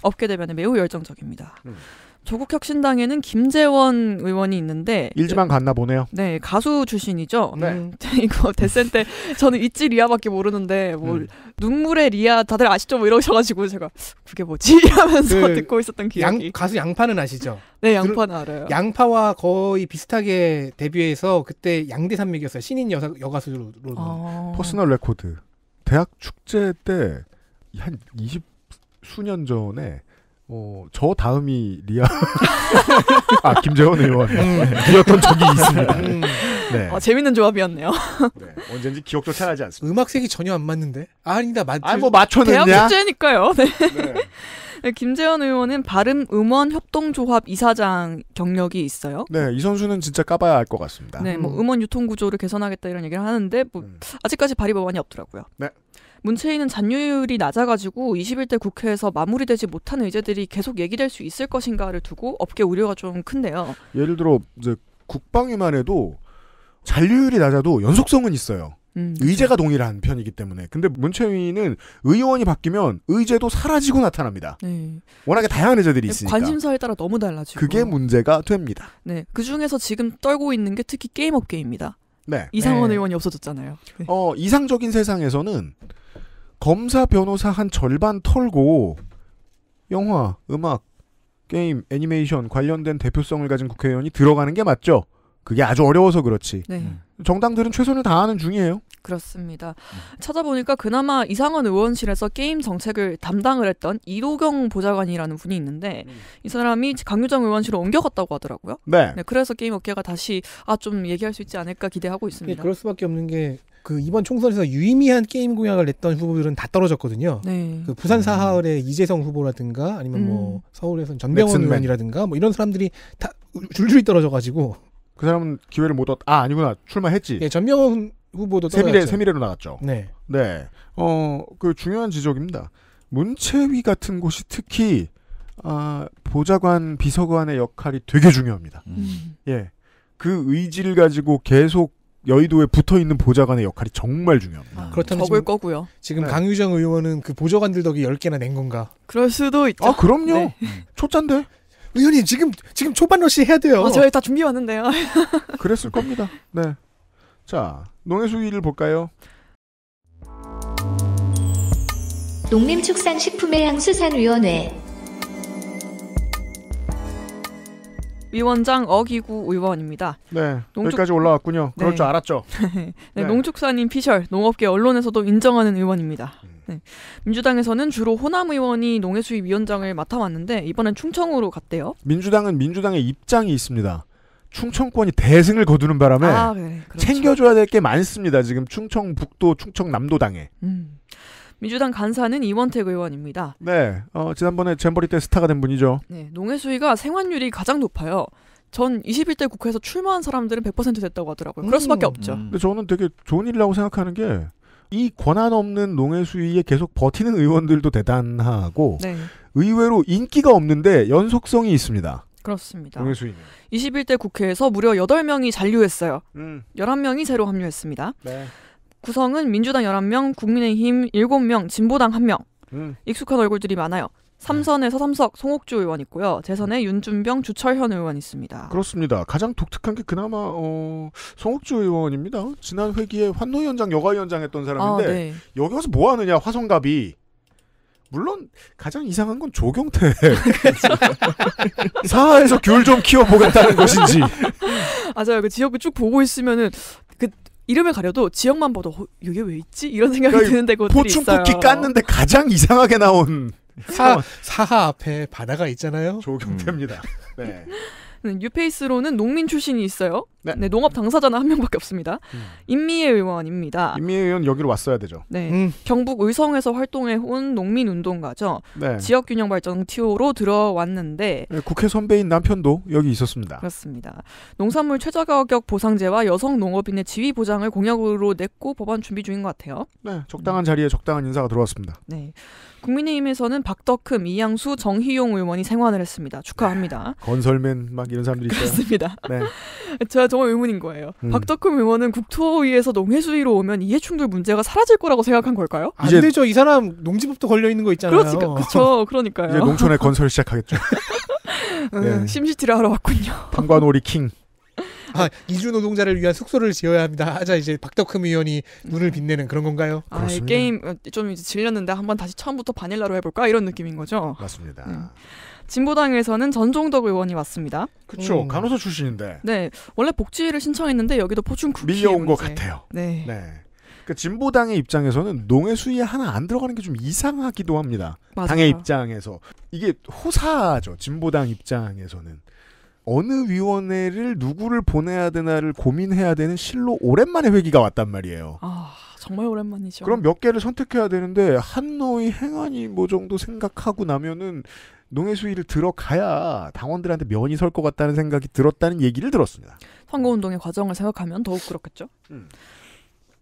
Speaker 1: 업계 대변에 매우 열정적입니다. 음. 조국혁신당에는 김재원 의원이 있는데 일지만 갔나 보네요. 네 가수 출신이죠. 네 음, 이거 대선 때 저는 있지 리아밖에 모르는데 뭐 음. 눈물의 리아 다들 아시죠? 뭐 이러셔가지고 제가 그게 뭐지 하면서 그 듣고 있었던 기억이. 양, 가수
Speaker 3: 양파는 아시죠? 네
Speaker 1: 양파는 그, 알아요.
Speaker 3: 양파와 거의 비슷하게 데뷔해서 그때 양대 산맥이었어요. 신인 여사, 여가수로 아... 퍼스널 레코드 대학 축제 때
Speaker 2: 한20 수년 전에 어, 저 다음이 리아. 아, 김재원 의원. 이었던 적이 있습니다. 음. 네. 어,
Speaker 1: 재밌는 조합이었네요. 네, 언제지 기억도 잘 하지 않습니다. 음악색이 전혀 안 맞는데? 아니다, 맞 아, 뭐 맞췄느냐? 대학 축제니까요. 네. 네. 네. 김재원 의원은 바른 음원 협동조합 이사장 경력이 있어요. 네, 이 선수는 진짜 까봐야 알 것 같습니다. 네, 뭐 음. 음원 유통 구조를 개선하겠다 이런 얘기를 하는데 뭐 음. 아직까지 발의 법안이 뭐 없더라고요. 네. 문체인은 잔류율이 낮아가지고 21대 국회에서 마무리되지 못한 의제들이 계속 얘기될 수 있을 것인가를 두고 업계 우려가 좀 큰데요.
Speaker 2: 예를 들어 이제 국방위만 해도 잔류율이 낮아도 연속성은 있어요. 음, 그렇죠. 의제가 동일한 편이기 때문에. 근데 문체위는 의원이 바뀌면 의제도 사라지고 나타납니다. 네. 워낙에 다양한 의제들이 네, 있으니까. 관심사에
Speaker 1: 따라 너무 달라지고. 그게
Speaker 2: 문제가 됩니다.
Speaker 1: 네. 그 중에서 지금 떨고 있는 게 특히 게임업계입니다.
Speaker 2: 네. 이상원 네.
Speaker 1: 의원이 없어졌잖아요.
Speaker 2: 네. 어, 이상적인 세상에서는 검사 변호사 한 절반 털고 영화, 음악, 게임, 애니메이션 관련된 대표성을 가진 국회의원이 들어가는 게 맞죠. 그게 아주 어려워서 그렇지. 네. 음. 정당들은 최선을 다하는 중이에요.
Speaker 1: 그렇습니다. 찾아보니까 그나마 이상한 의원실에서 게임 정책을 담당을 했던 이도경 보좌관이라는 분이 있는데 이 사람이 강유정 의원실을 옮겨갔다고 하더라고요. 네. 네 그래서 게임 업계가 다시 아 좀 얘기할 수 있지 않을까 기대하고 있습니다. 네, 그럴
Speaker 3: 수밖에 없는 게그 이번 총선에서 유의미한 게임 공약을 냈던 후보들은 다 떨어졌거든요. 네. 그 부산 사하을의 음. 이재성 후보라든가 아니면 뭐 음. 뭐 서울에선 음. 전병원 의원이라든가 뭐 이런 사람들이 다 줄줄이 떨어져가지고 그 사람은 기회를 못 얻. 아 아니구나 출마했지. 네, 전병원 후보도 세밀래세밀래로 나갔죠. 네.
Speaker 2: 네. 어그 중요한 지적입니다. 문체위 같은 곳이 특히 아, 보좌관 비서관의 역할이 되게 중요합니다. 음. 예. 그 의지를 가지고 계속 여의도에 붙어
Speaker 3: 있는 보좌관의 역할이 정말 중요합니다. 아, 음.
Speaker 1: 그렇다면 적을 지금, 거고요.
Speaker 3: 지금 네. 강유정 의원은 그 보좌관들 덕에 1개나낸 건가?
Speaker 1: 그럴 수도 있죠. 아, 그럼요. 네. 음. 초짠데. 의원님 지금 지금 초반 러시 해야 돼요. 아, 저희 다 준비 왔는데요.
Speaker 3: 그랬을 겁니다. 네. 자,
Speaker 2: 농해수위를 볼까요?
Speaker 4: 농림축산식품의향수산위원회
Speaker 1: 위원장 어기구 의원입니다.
Speaker 2: 네. 농축... 여기까지 올라왔군요. 네. 그럴 줄 알았죠.
Speaker 1: 네, 네. 농축산인 피셜, 농업계 언론에서도 인정하는 의원입니다. 음. 네. 민주당에서는 주로 호남 의원이 농해수위원장을 맡아왔는데 이번엔 충청으로 갔대요.
Speaker 2: 민주당은 민주당의 입장이 있습니다. 충청권이 대승을 거두는 바람에 아, 그 그렇죠. 챙겨줘야 될 게 많습니다. 지금 충청북도, 충청남도 당에.
Speaker 1: 음. 민주당 간사는 이원택 의원입니다.
Speaker 2: 네, 어, 지난번에 잼버리 때 스타가 된 분이죠.
Speaker 1: 네, 농해수위가 생환율이 가장 높아요. 전 21대 국회에서 출마한 사람들은 100% 됐다고 하더라고요. 그럴 수밖에 음, 없죠. 음.
Speaker 2: 근데 저는 되게 좋은 일이라고 생각하는 게 이 권한 없는 농해수위에 계속 버티는 의원들도 대단하고 네. 의외로 인기가 없는데 연속성이 있습니다.
Speaker 1: 그렇습니다. 농해수위는. 21대 국회에서 무려 8명이 잔류했어요. 음. 11명이 새로 합류했습니다. 네. 구성은 민주당 11명, 국민의힘 7명, 진보당 1명. 음. 익숙한 얼굴들이 많아요. 삼선에 서삼석 송옥주 의원 있고요. 재선에 음. 윤준병 주철현 의원 있습니다.
Speaker 2: 그렇습니다. 가장 독특한 게 그나마 어, 송옥주 의원입니다. 지난 회기에 환노위원장 여가위원장 했던 사람인데 아, 네. 여기 와서 뭐 하느냐 화성갑이
Speaker 1: 물론 가장 이상한 건
Speaker 2: 조경태 사에서귤좀
Speaker 1: 키워보겠다는 것인지 맞아요. 그 지역을 쭉 보고 있으면은 그 이름을 가려도 지역만 봐도 어, 이게 왜 있지? 이런 생각이 그러니까 드는데 곳들이 보충 쿠키 깠는데
Speaker 2: 가장 이상하게
Speaker 3: 나온 사, 사하 앞에 바다가 있잖아요. 조경태입니다. 음. 네.
Speaker 1: 네, 뉴페이스로는 농민 출신이 있어요. 네. 네. 농업 당사자는 한 명밖에 없습니다. 음. 임미애 의원입니다. 임미애
Speaker 2: 의원 여기로 왔어야 되죠.
Speaker 1: 네, 음. 경북 의성에서 활동해 온 농민 운동가죠. 네. 지역 균형 발전 TO로 들어왔는데 네,
Speaker 2: 국회 선배인 남편도 여기 있었습니다.
Speaker 1: 그렇습니다. 농산물 최저 가격 보상제와 여성 농업인의 지위 보장을 공약으로 냈고 법안 준비 중인 것 같아요. 네, 적당한
Speaker 2: 자리에 적당한 인사가 들어왔습니다.
Speaker 1: 네. 국민의힘에서는 박덕흠, 이양수, 정희용 의원이 생환을 했습니다. 축하합니다.
Speaker 2: 네, 건설맨 막 이런 사람들이 있어요. 그렇습니다. 네.
Speaker 1: 저 정말 의문인 거예요. 음. 박덕흠 의원은 국토위에서 농해수위로 오면 이해충돌 문제가 사라질 거라고 생각한 걸까요? 안 되죠. 이 사람 농지법도 걸려 있는 거 있잖아요. 그렇죠. 그렇죠. 그러니까요. 이제 농촌에
Speaker 2: 건설 시작하겠죠.
Speaker 1: 음, 네. 심시티를 하러
Speaker 3: 왔군요. 방관오리 킹. 아, 이주 노동자를 위한 숙소를 지어야 합니다. 하자 이제 박덕흠 의원이 눈을 빛내는 네. 그런 건가요? 아, 그 게임
Speaker 1: 어, 좀 이제 질렸는데 한번 다시 처음부터 바닐라로 해볼까 이런 느낌인 거죠. 맞습니다. 음. 진보당에서는 전종덕 의원이 왔습니다. 그렇죠. 음. 간호사 출신인데. 네. 원래 복지를 신청했는데 여기도 포춘 쿠키 밀려온 것 같아요.
Speaker 2: 네. 네. 그 진보당의 입장에서는 농해 수위에 하나 안 들어가는 게 좀 이상하기도 합니다. 맞아요. 당의 입장에서 이게 호사죠. 진보당 입장에서는 어느 위원회를 누구를 보내야 되나를 고민해야 되는 실로 오랜만에 회기가 왔단 말이에요.
Speaker 1: 아 정말 오랜만이죠. 그럼
Speaker 2: 몇 개를 선택해야 되는데
Speaker 1: 한노이 행안이
Speaker 2: 뭐 정도 생각하고 나면은 농해 수위를 들어가야 당원들한테 면이 설 것 같다는 생각이 들었다는 얘기를 들었습니다.
Speaker 1: 선거운동의 과정을 생각하면 더욱 그렇겠죠. 음.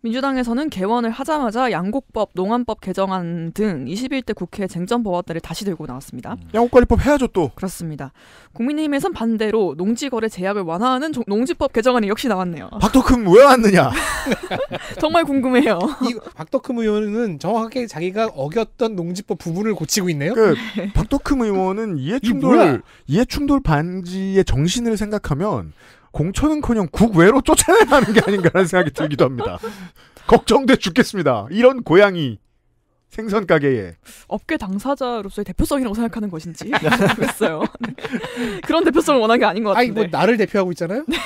Speaker 1: 민주당에서는 개원을 하자마자 양곡법, 농안법 개정안 등 21대 국회 쟁점 법안들을 다시 들고 나왔습니다. 음. 양곡관리법 해야죠 또. 그렇습니다. 국민의힘에선 반대로 농지거래 제약을 완화하는 조, 농지법 개정안이 역시 나왔네요. 박덕흠 왜 왔느냐? 정말 궁금해요. 이 박덕흠 의원은 정확하게 자기가
Speaker 3: 어겼던 농지법 부분을 고치고 있네요. 그, 박덕흠 의원은 이해충돌 이해충돌 반지의
Speaker 2: 정신을 생각하면 공천은커녕 국외로 쫓아내야 는게 아닌가라는 생각이 들기도 합니다. 걱정돼 죽겠습니다. 이런 고양이 생선 가게에
Speaker 1: 업계 당사자로서의 대표성이라고 생각하는 것인지 모르겠어요. 네. 그런 대표성을 원한 게 아닌 것 같은데. 아니 뭐
Speaker 3: 나를 대표하고 있잖아요. 네.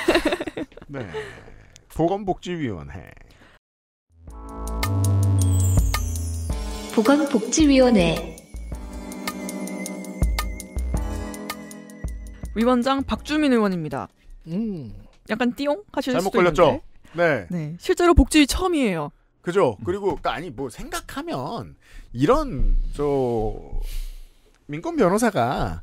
Speaker 5: 네.
Speaker 2: 보건복지위원회.
Speaker 1: 보건복지위원회. 위원장 박주민 의원입니다. 음. 약간 띠용 하실 잘못 수도 걸렸죠. 있는데.
Speaker 5: 네. 네.
Speaker 1: 실제로 복지 처음이에요.
Speaker 2: 그죠. 그리고 그 아니 뭐 생각하면 이런 저 민권 변호사가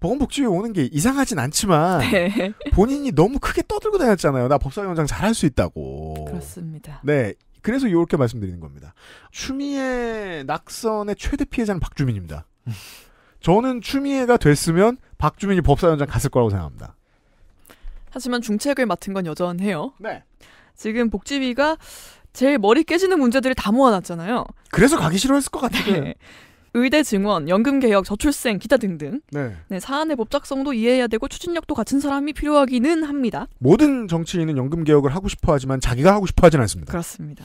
Speaker 2: 보건복지부에 오는 게 이상하진 않지만 네. 본인이 너무 크게 떠들고 다녔잖아요. 나 법사위원장 잘할 수 있다고.
Speaker 1: 그렇습니다.
Speaker 2: 네. 그래서 이렇게 말씀드리는 겁니다. 추미애 낙선의 최대 피해자는 박주민입니다. 음. 저는 추미애가 됐으면 박주민이 법사위원장 갔을 거라고 생각합니다.
Speaker 1: 하지만 중책을 맡은 건 여전해요. 네. 지금 복지위가 제일 머리 깨지는 문제들을 다 모아놨잖아요. 그래서 가기 싫어했을 것 같아요. 네. 의대 증원, 연금 개혁, 저출생, 기타 등등. 네. 네. 사안의 법적성도 이해해야 되고 추진력도 같은 사람이 필요하기는 합니다.
Speaker 2: 모든 정치인은 연금 개혁을 하고 싶어 하지만 자기가 하고 싶어 하진 않습니다.
Speaker 1: 그렇습니다.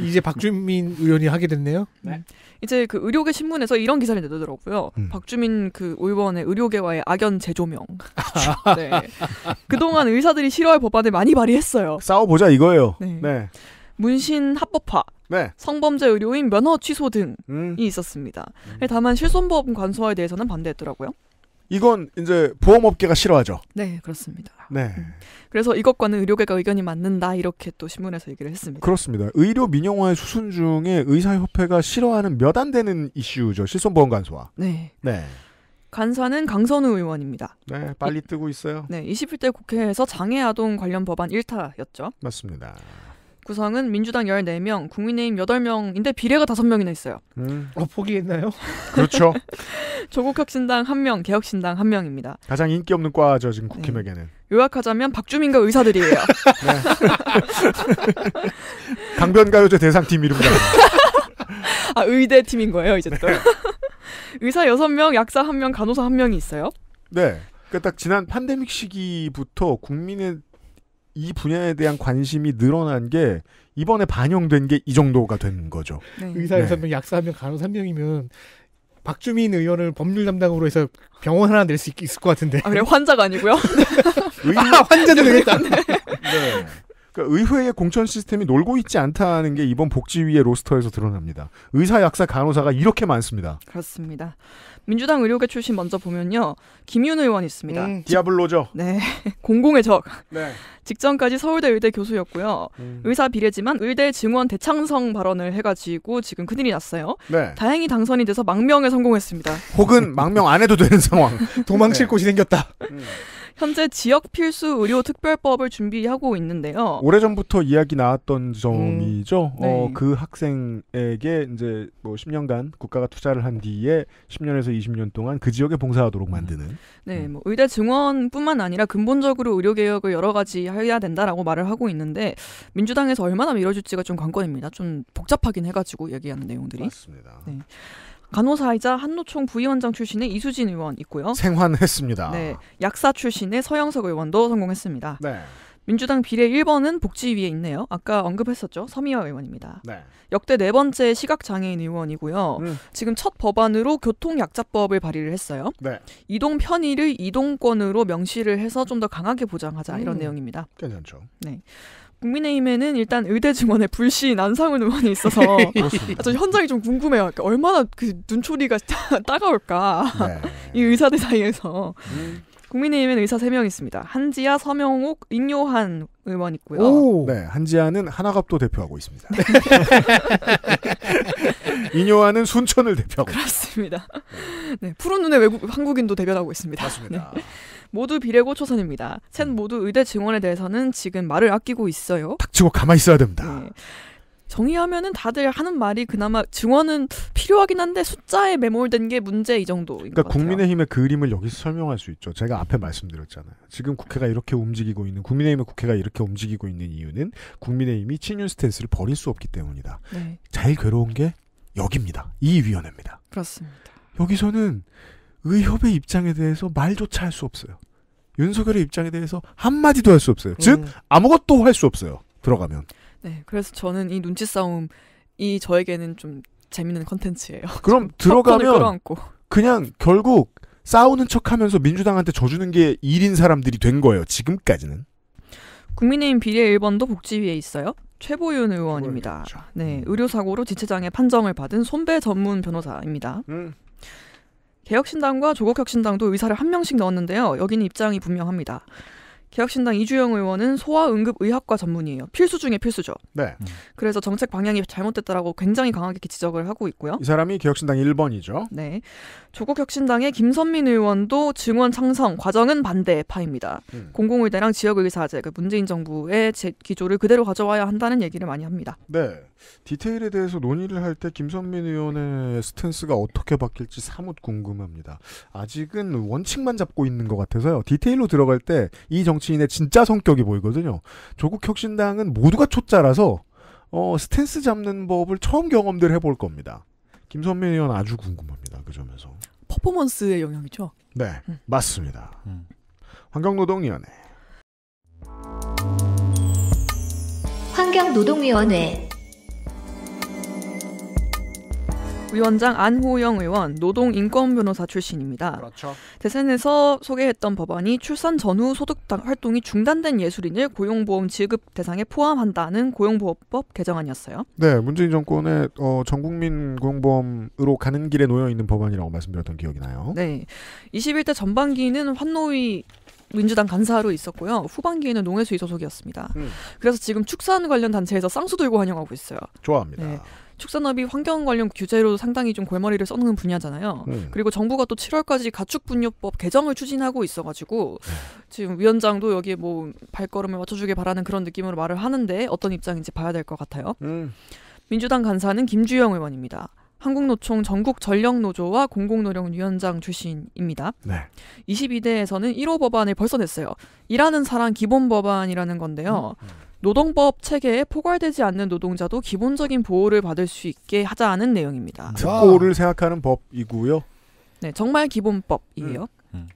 Speaker 3: 이제 박주민 의원이 하게 됐네요.
Speaker 1: 네. 이제 그 의료계 신문에서 이런 기사를 내더라고요. 음. 박주민 그 의원의 의료계와의 악연 재조명. 네. 그동안 의사들이 싫어할 법안을 많이 발의했어요. 싸워보자
Speaker 2: 이거예요. 네.
Speaker 1: 네. 문신 합법화, 네. 성범죄 의료인 면허 취소 등이 음. 있었습니다. 음. 다만 실손보험 간소화에 대해서는 반대했더라고요.
Speaker 2: 이건 이제 보험업계가 싫어하죠.
Speaker 1: 네, 그렇습니다. 네. 음. 그래서 이것과는 의료계가 의견이 맞는다 이렇게 또 신문에서 얘기를 했습니다.
Speaker 2: 그렇습니다. 의료 민영화의 수순 중에 의사협회가 싫어하는 몇 안 되는 이슈죠. 실손보험 간소화. 네. 네.
Speaker 1: 간사는 강선우 의원입니다. 네, 빨리 뜨고 있어요. 네, 21대 국회에서 장애 아동 관련 법안 1타였죠. 맞습니다. 구성은 민주당 14명, 국민의힘 8명인데 비례가 5명이나 있어요. 음. 어, 포기했나요? 그렇죠. 조국혁신당 1명, 개혁신당 1명입니다.
Speaker 2: 가장 인기 없는 과죠, 지금 국힘에게는. 네.
Speaker 1: 요약하자면 박주민과 의사들이에요. 네.
Speaker 2: 강변가요제 대상팀 이름이
Speaker 1: 아, 의대 팀인 거예요, 이제 또. 네. 의사 6명, 약사 1명, 간호사 1명이 있어요. 네. 그러니까 지난 팬데믹
Speaker 2: 시기부터 국민의 이 분야에 대한 관심이 늘어난 게 이번에 반영된 게 이 정도가 된 거죠. 네.
Speaker 3: 의사 여섯 네. 명, 약사 한 명, 간호사 한 명이면 박주민 의원을 법률 담당으로 해서 병원 하나 낼 수 있을 것 같은데. 아, 그래 환자가 아니고요. 아, 의회... 환자는 되겠다. 네. 그러니까 의회의 공천 시스템이 놀고 있지
Speaker 2: 않다는 게 이번 복지위의 로스터에서 드러납니다. 의사, 약사, 간호사가 이렇게 많습니다.
Speaker 1: 그렇습니다. 민주당 의료계 출신 먼저 보면요. 김윤 의원 있습니다. 음,
Speaker 2: 디아블로죠.
Speaker 1: 네. 공공의 적. 네. 직전까지 서울대 의대 교수였고요. 음. 의사 비례지만 의대 증원 대창성 발언을 해가지고 지금 큰일이 났어요. 네. 다행히 당선이 돼서 망명에 성공했습니다.
Speaker 2: 혹은 망명 안 해도 되는 상황. 도망칠 네. 곳이 생겼다. 음.
Speaker 1: 현재 지역 필수 의료 특별법을 준비하고 있는데요.
Speaker 2: 오래전부터 이야기 나왔던 점이죠. 음, 네. 어, 그 학생에게 이제 뭐 10년간 국가가 투자를 한 뒤에 10년에서 20년 동안 그 지역에 봉사하도록 만드는.
Speaker 1: 네, 음. 뭐 의대 증원뿐만 아니라 근본적으로 의료 개혁을 여러 가지 해야 된다라고 말을 하고 있는데 민주당에서 얼마나 밀어줄지가 좀 관건입니다. 좀 복잡하긴 해가지고 얘기하는 내용들이. 맞습니다. 네. 간호사이자 한노총 부위원장 출신의 이수진 의원 있고요.
Speaker 2: 생환했습니다. 네,
Speaker 1: 약사 출신의 서영석 의원도 성공했습니다. 네. 민주당 비례 1번은 복지위에 있네요. 아까 언급했었죠. 서미화 의원입니다. 네. 역대 네 번째 시각장애인 의원이고요. 음. 지금 첫 법안으로 교통약자법을 발의를 했어요. 네. 이동 편의를 이동권으로 명시를 해서 좀 더 강하게 보장하자 음. 이런 내용입니다. 괜찮죠. 네. 국민의힘에는 일단 의대 증원에 불신 안상훈 의원이 있어서 네. 아, 저 현장이 좀 궁금해요. 그러니까 얼마나 그 눈초리가 따가울까 네. 이 의사들 사이에서. 음. 국민의힘엔 의사 3명 있습니다. 한지아, 서명옥, 임요한 의원 있고요. 오.
Speaker 2: 네, 한지아는 하나갑도 대표하고 있습니다. 임요한은 네. 순천을 대표하고 그렇습니다.
Speaker 1: 네, 네 푸른 눈의 외국 한국인도 대변하고 있습니다. 맞습니다. 네. 모두 비례고 초선입니다. 셋 음. 모두 의대 증원에 대해서는 지금 말을 아끼고 있어요.
Speaker 2: 닥치고 가만히 있어야 됩니다.
Speaker 1: 네. 정의하면은 다들 하는 말이 그나마 증언은 필요하긴 한데 숫자에 매몰된 게 문제 이 정도. 그러니까
Speaker 2: 국민의힘의 그림을 여기서 설명할 수 있죠. 제가 앞에 말씀드렸잖아요. 지금 국회가 이렇게 움직이고 있는 국민의힘의 국회가 이렇게 움직이고 있는 이유는 국민의힘이 친윤 스탠스를 버릴 수 없기 때문이다. 네. 제일 괴로운 게 여기입니다. 이 위원회입니다. 그렇습니다. 여기서는 의협의 입장에 대해서 말조차 할 수 없어요. 윤석열의 입장에 대해서 한마디도 할 수 없어요. 음. 즉 아무것도 할 수 없어요. 들어가면.
Speaker 1: 네. 그래서 저는 이 눈치 싸움 이 저에게는 좀 재밌는 컨텐츠예요. 그럼 들어가면
Speaker 2: 그냥 결국 싸우는 척하면서 민주당한테 져주는 게 일인 사람들이 된 거예요. 지금까지는.
Speaker 1: 국민의힘 비례 1번도 복지위에 있어요. 최보윤 의원입니다. 네, 음. 의료 사고로 지체장애 판정을 받은 손배 전문 변호사입니다. 음. 개혁신당과 조국혁신당도 의사를 한 명씩 넣었는데요. 여기는 입장이 분명합니다. 개혁신당 이주영 의원은 소아응급의학과 전문이에요. 필수 중에 필수죠. 네. 음. 그래서 정책 방향이 잘못됐다라고 굉장히 강하게 지적을 하고 있고요. 이 사람이
Speaker 2: 개혁신당 1번이죠.
Speaker 1: 네. 조국혁신당의 김선민 의원도 증원 창성 과정은 반대파입니다. 음. 공공의대랑 지역의사제, 그 문재인 정부의 기조를 그대로 가져와야 한다는 얘기를 많이 합니다.
Speaker 2: 네. 디테일에 대해서 논의를 할 때김성민 의원의 스탠스가 어떻게 바뀔지 사뭇 궁금합니다. 아직은 원칙만 잡고 있는 것 같아서요. 디테일로 들어갈 때 이 정치인의 진짜 성격이 보이거든요. 조국 혁신당은 모두가 초짜라서 어, 스탠스 잡는 법을 처음 경험들 해볼 겁니다. 김선민 의원 아주 궁금합니다. 그
Speaker 1: 점에서. 퍼포먼스의 영향이죠?
Speaker 2: 네, 음. 맞습니다. 음. 환경노동위원회.
Speaker 1: 환경노동위원회 위원장 안호영 의원 노동인권변호사 출신입니다. 그렇죠. 대선에서 소개했던 법안이 출산 전후 소득 활동이 중단된 예술인을 고용보험 지급 대상에 포함한다는 고용보험법 개정안이었어요.
Speaker 2: 네, 문재인 정권의 어, 전국민 고용보험으로 가는 길에 놓여 있는 법안이라고 말씀드렸던 기억이 나요.
Speaker 1: 네, 21대 전반기는 환노위 민주당 간사로 있었고요. 후반기에는 농해수위 소속이었습니다. 음. 그래서 지금 축산 관련 단체에서 쌍수 들고 환영하고 있어요. 좋아합니다. 네. 축산업이 환경 관련 규제로 상당히 좀 골머리를 썩는 분야잖아요. 음. 그리고 정부가 또 7월까지 가축분뇨법 개정을 추진하고 있어가지고 네. 지금 위원장도 여기에 뭐 발걸음을 맞춰주길 바라는 그런 느낌으로 말을 하는데 어떤 입장인지 봐야 될 것 같아요. 음. 민주당 간사는 김주영 의원입니다. 한국노총 전국 전력노조와 공공노령위원장 출신입니다. 네. 22대에서는 1호 법안을 벌써 냈어요. 일하는 사람 기본 법안이라는 건데요. 음. 음. 노동법 체계에 포괄되지 않는 노동자도 기본적인 보호를 받을 수 있게 하자는 내용입니다. 특고를
Speaker 2: 생각하는 법이고요.
Speaker 1: 네, 정말 기본법이에요. 음. 음.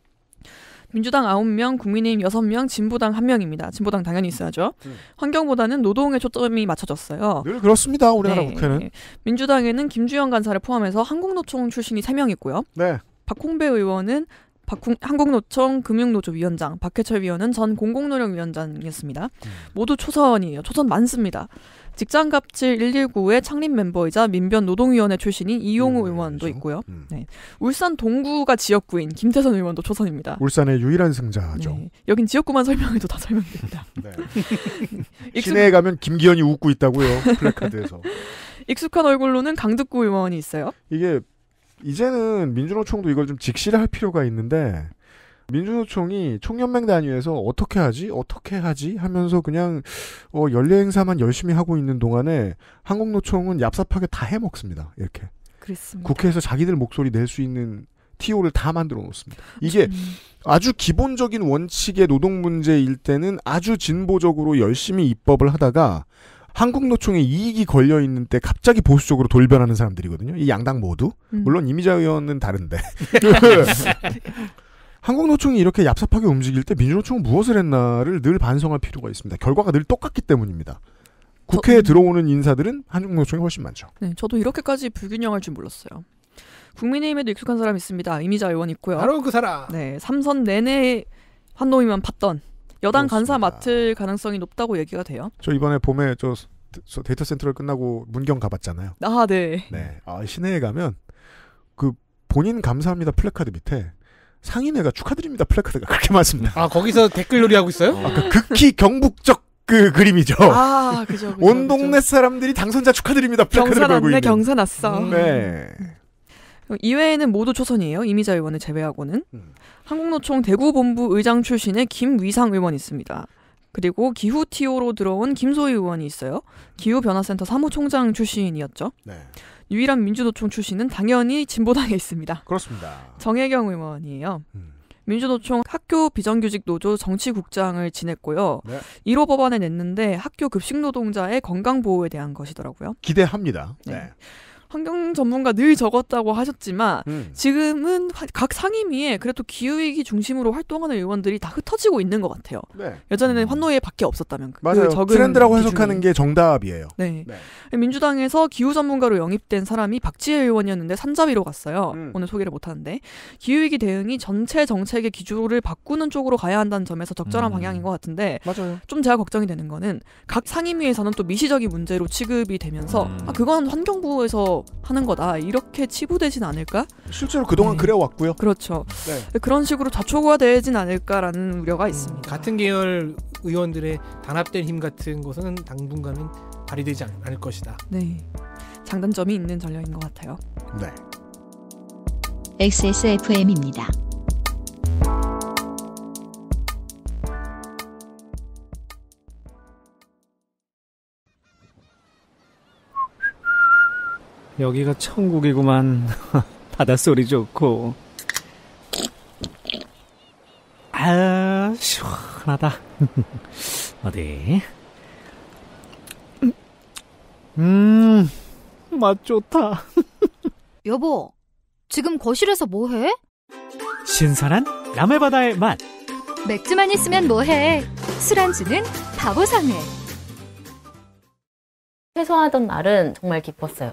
Speaker 1: 민주당 9명, 국민의힘 6명, 진보당 1명입니다. 진보당 당연히 있어야죠. 음. 환경보다는 노동에 초점이 맞춰졌어요. 늘 그렇습니다. 우리나라 네. 국회는. 민주당에는 김주영 간사를 포함해서 한국노총 출신이 3명 있고요. 네. 박홍배 의원은 박궁, 한국노총 금융노조 위원장, 박해철 위원은 전 공공노령위원장이었습니다. 음. 모두 초선이에요. 초선 많습니다. 직장갑질 119의 창립 멤버이자 민변 노동위원회 출신인 이용우 음, 네, 의원도 그렇죠. 있고요. 음. 네. 울산 동구가 지역구인 김태선 의원도 초선입니다.
Speaker 2: 울산의 유일한 승자죠.
Speaker 1: 네. 여긴 지역구만 설명해도 다 설명됩니다. 네.
Speaker 2: 익숙... 시내에 가면 김기현이 웃고 있다고요. 플래카드에서.
Speaker 1: 익숙한 얼굴로는 강득구 의원이 있어요. 이게 이제는
Speaker 2: 민주노총도 이걸 좀 직시를 할 필요가 있는데 민주노총이 총연맹 단위에서 어떻게 하지 어떻게 하지 하면서 그냥 어, 연례 행사만 열심히 하고 있는 동안에 한국노총은 얍삽하게 다 해먹습니다 이렇게 그렇습니다. 국회에서 자기들 목소리 낼 수 있는 TO를 다 만들어 놓습니다. 이게 음. 아주 기본적인 원칙의 노동 문제일 때는 아주 진보적으로 열심히 입법을 하다가 한국노총에 이익이 걸려 있는 때 갑자기 보수적으로 돌변하는 사람들이거든요. 이 양당 모두 음. 물론 이미자 의원은 다른데 한국노총이 이렇게 얍삽하게 움직일 때 민주노총은 무엇을 했나를 늘 반성할 필요가 있습니다. 결과가 늘 똑같기 때문입니다. 국회에 저, 음. 들어오는 인사들은 한국노총이 훨씬 많죠.
Speaker 1: 네, 저도 이렇게까지 불균형할 줄 몰랐어요. 국민의힘에도 익숙한 사람 있습니다. 이미자 의원 있고요. 바로 그 사람. 네, 삼선 내내 환노위만 봤던 여당 그렇습니다. 간사 맡을 가능성이 높다고 얘기가 돼요.
Speaker 2: 저 이번에 봄에 저, 데이터 센터를 끝나고 문경 가봤잖아요. 아,
Speaker 1: 네. 네.
Speaker 2: 아, 시내에 가면 그 본인 감사합니다 플래카드 밑에 상인회가 축하드립니다 플래카드가 그렇게 많습니다.
Speaker 3: 아, 거기서 댓글 놀이하고 있어요? 아, 그
Speaker 2: 극히 경북적 그 그림이죠. 아,
Speaker 1: 그죠. 온 동네
Speaker 2: 사람들이 당선자 축하드립니다. 경사 났네, 경사
Speaker 1: 났어. 네. 이외에는 모두 초선이에요. 이미자 의원을 제외하고는. 음. 한국노총 대구본부 의장 출신의 김위상 의원이 있습니다. 그리고 기후 티오로 들어온 김소희 의원이 있어요. 기후변화센터 사무총장 출신이었죠. 네. 유일한 민주노총 출신은 당연히 진보당에 있습니다. 그렇습니다. 정혜경 의원이에요. 음. 민주노총 학교 비정규직 노조 정치국장을 지냈고요. 네. 1호 법안에 냈는데 학교 급식 노동자의 건강 보호에 대한 것이더라고요.
Speaker 2: 기대합니다.
Speaker 1: 네. 네. 환경 전문가 늘 적었다고 하셨지만 음. 지금은 각 상임위에 그래도 기후위기 중심으로 활동하는 의원들이 다 흩어지고 있는 것 같아요. 네. 예전에는 음. 환노위밖에 없었다면 그 맞아요. 트렌드라고 기준이. 해석하는 게
Speaker 2: 정답이에요.
Speaker 1: 네. 네. 민주당에서 기후 전문가로 영입된 사람이 박지혜 의원이었는데 산자위로 갔어요. 음. 오늘 소개를 못하는데 기후위기 대응이 전체 정책의 기조를 바꾸는 쪽으로 가야 한다는 점에서 적절한 음. 방향인 것 같은데 맞아요. 좀 제가 걱정이 되는 거는 각 상임위에서는 또 미시적인 문제로 취급이 되면서 음. 아, 그건 환경부에서 하는 거다 이렇게 치부되진 않을까? 실제로 그동안 네. 그래왔고요. 그렇죠. 네. 그런 식으로 좌초가 되진 않을까라는 우려가 음, 있습니다. 음,
Speaker 3: 같은 계열 의원들의 단합된 힘 같은 것은 당분간은 발휘되지 않을 것이다.
Speaker 1: 네, 장단점이 있는 전략인 것 같아요. 네. XSFM입니다.
Speaker 3: 여기가 천국이구만. 바닷소리
Speaker 4: 좋고.
Speaker 5: 아, 시원하다.
Speaker 3: 어디? 음, 맛 좋다. 여보, 지금 거실에서 뭐해? 신선한 남해바다의 맛. 맥주만 있으면 뭐해? 술안주는 바보상해
Speaker 5: 해소하던 날은 정말 기뻤어요.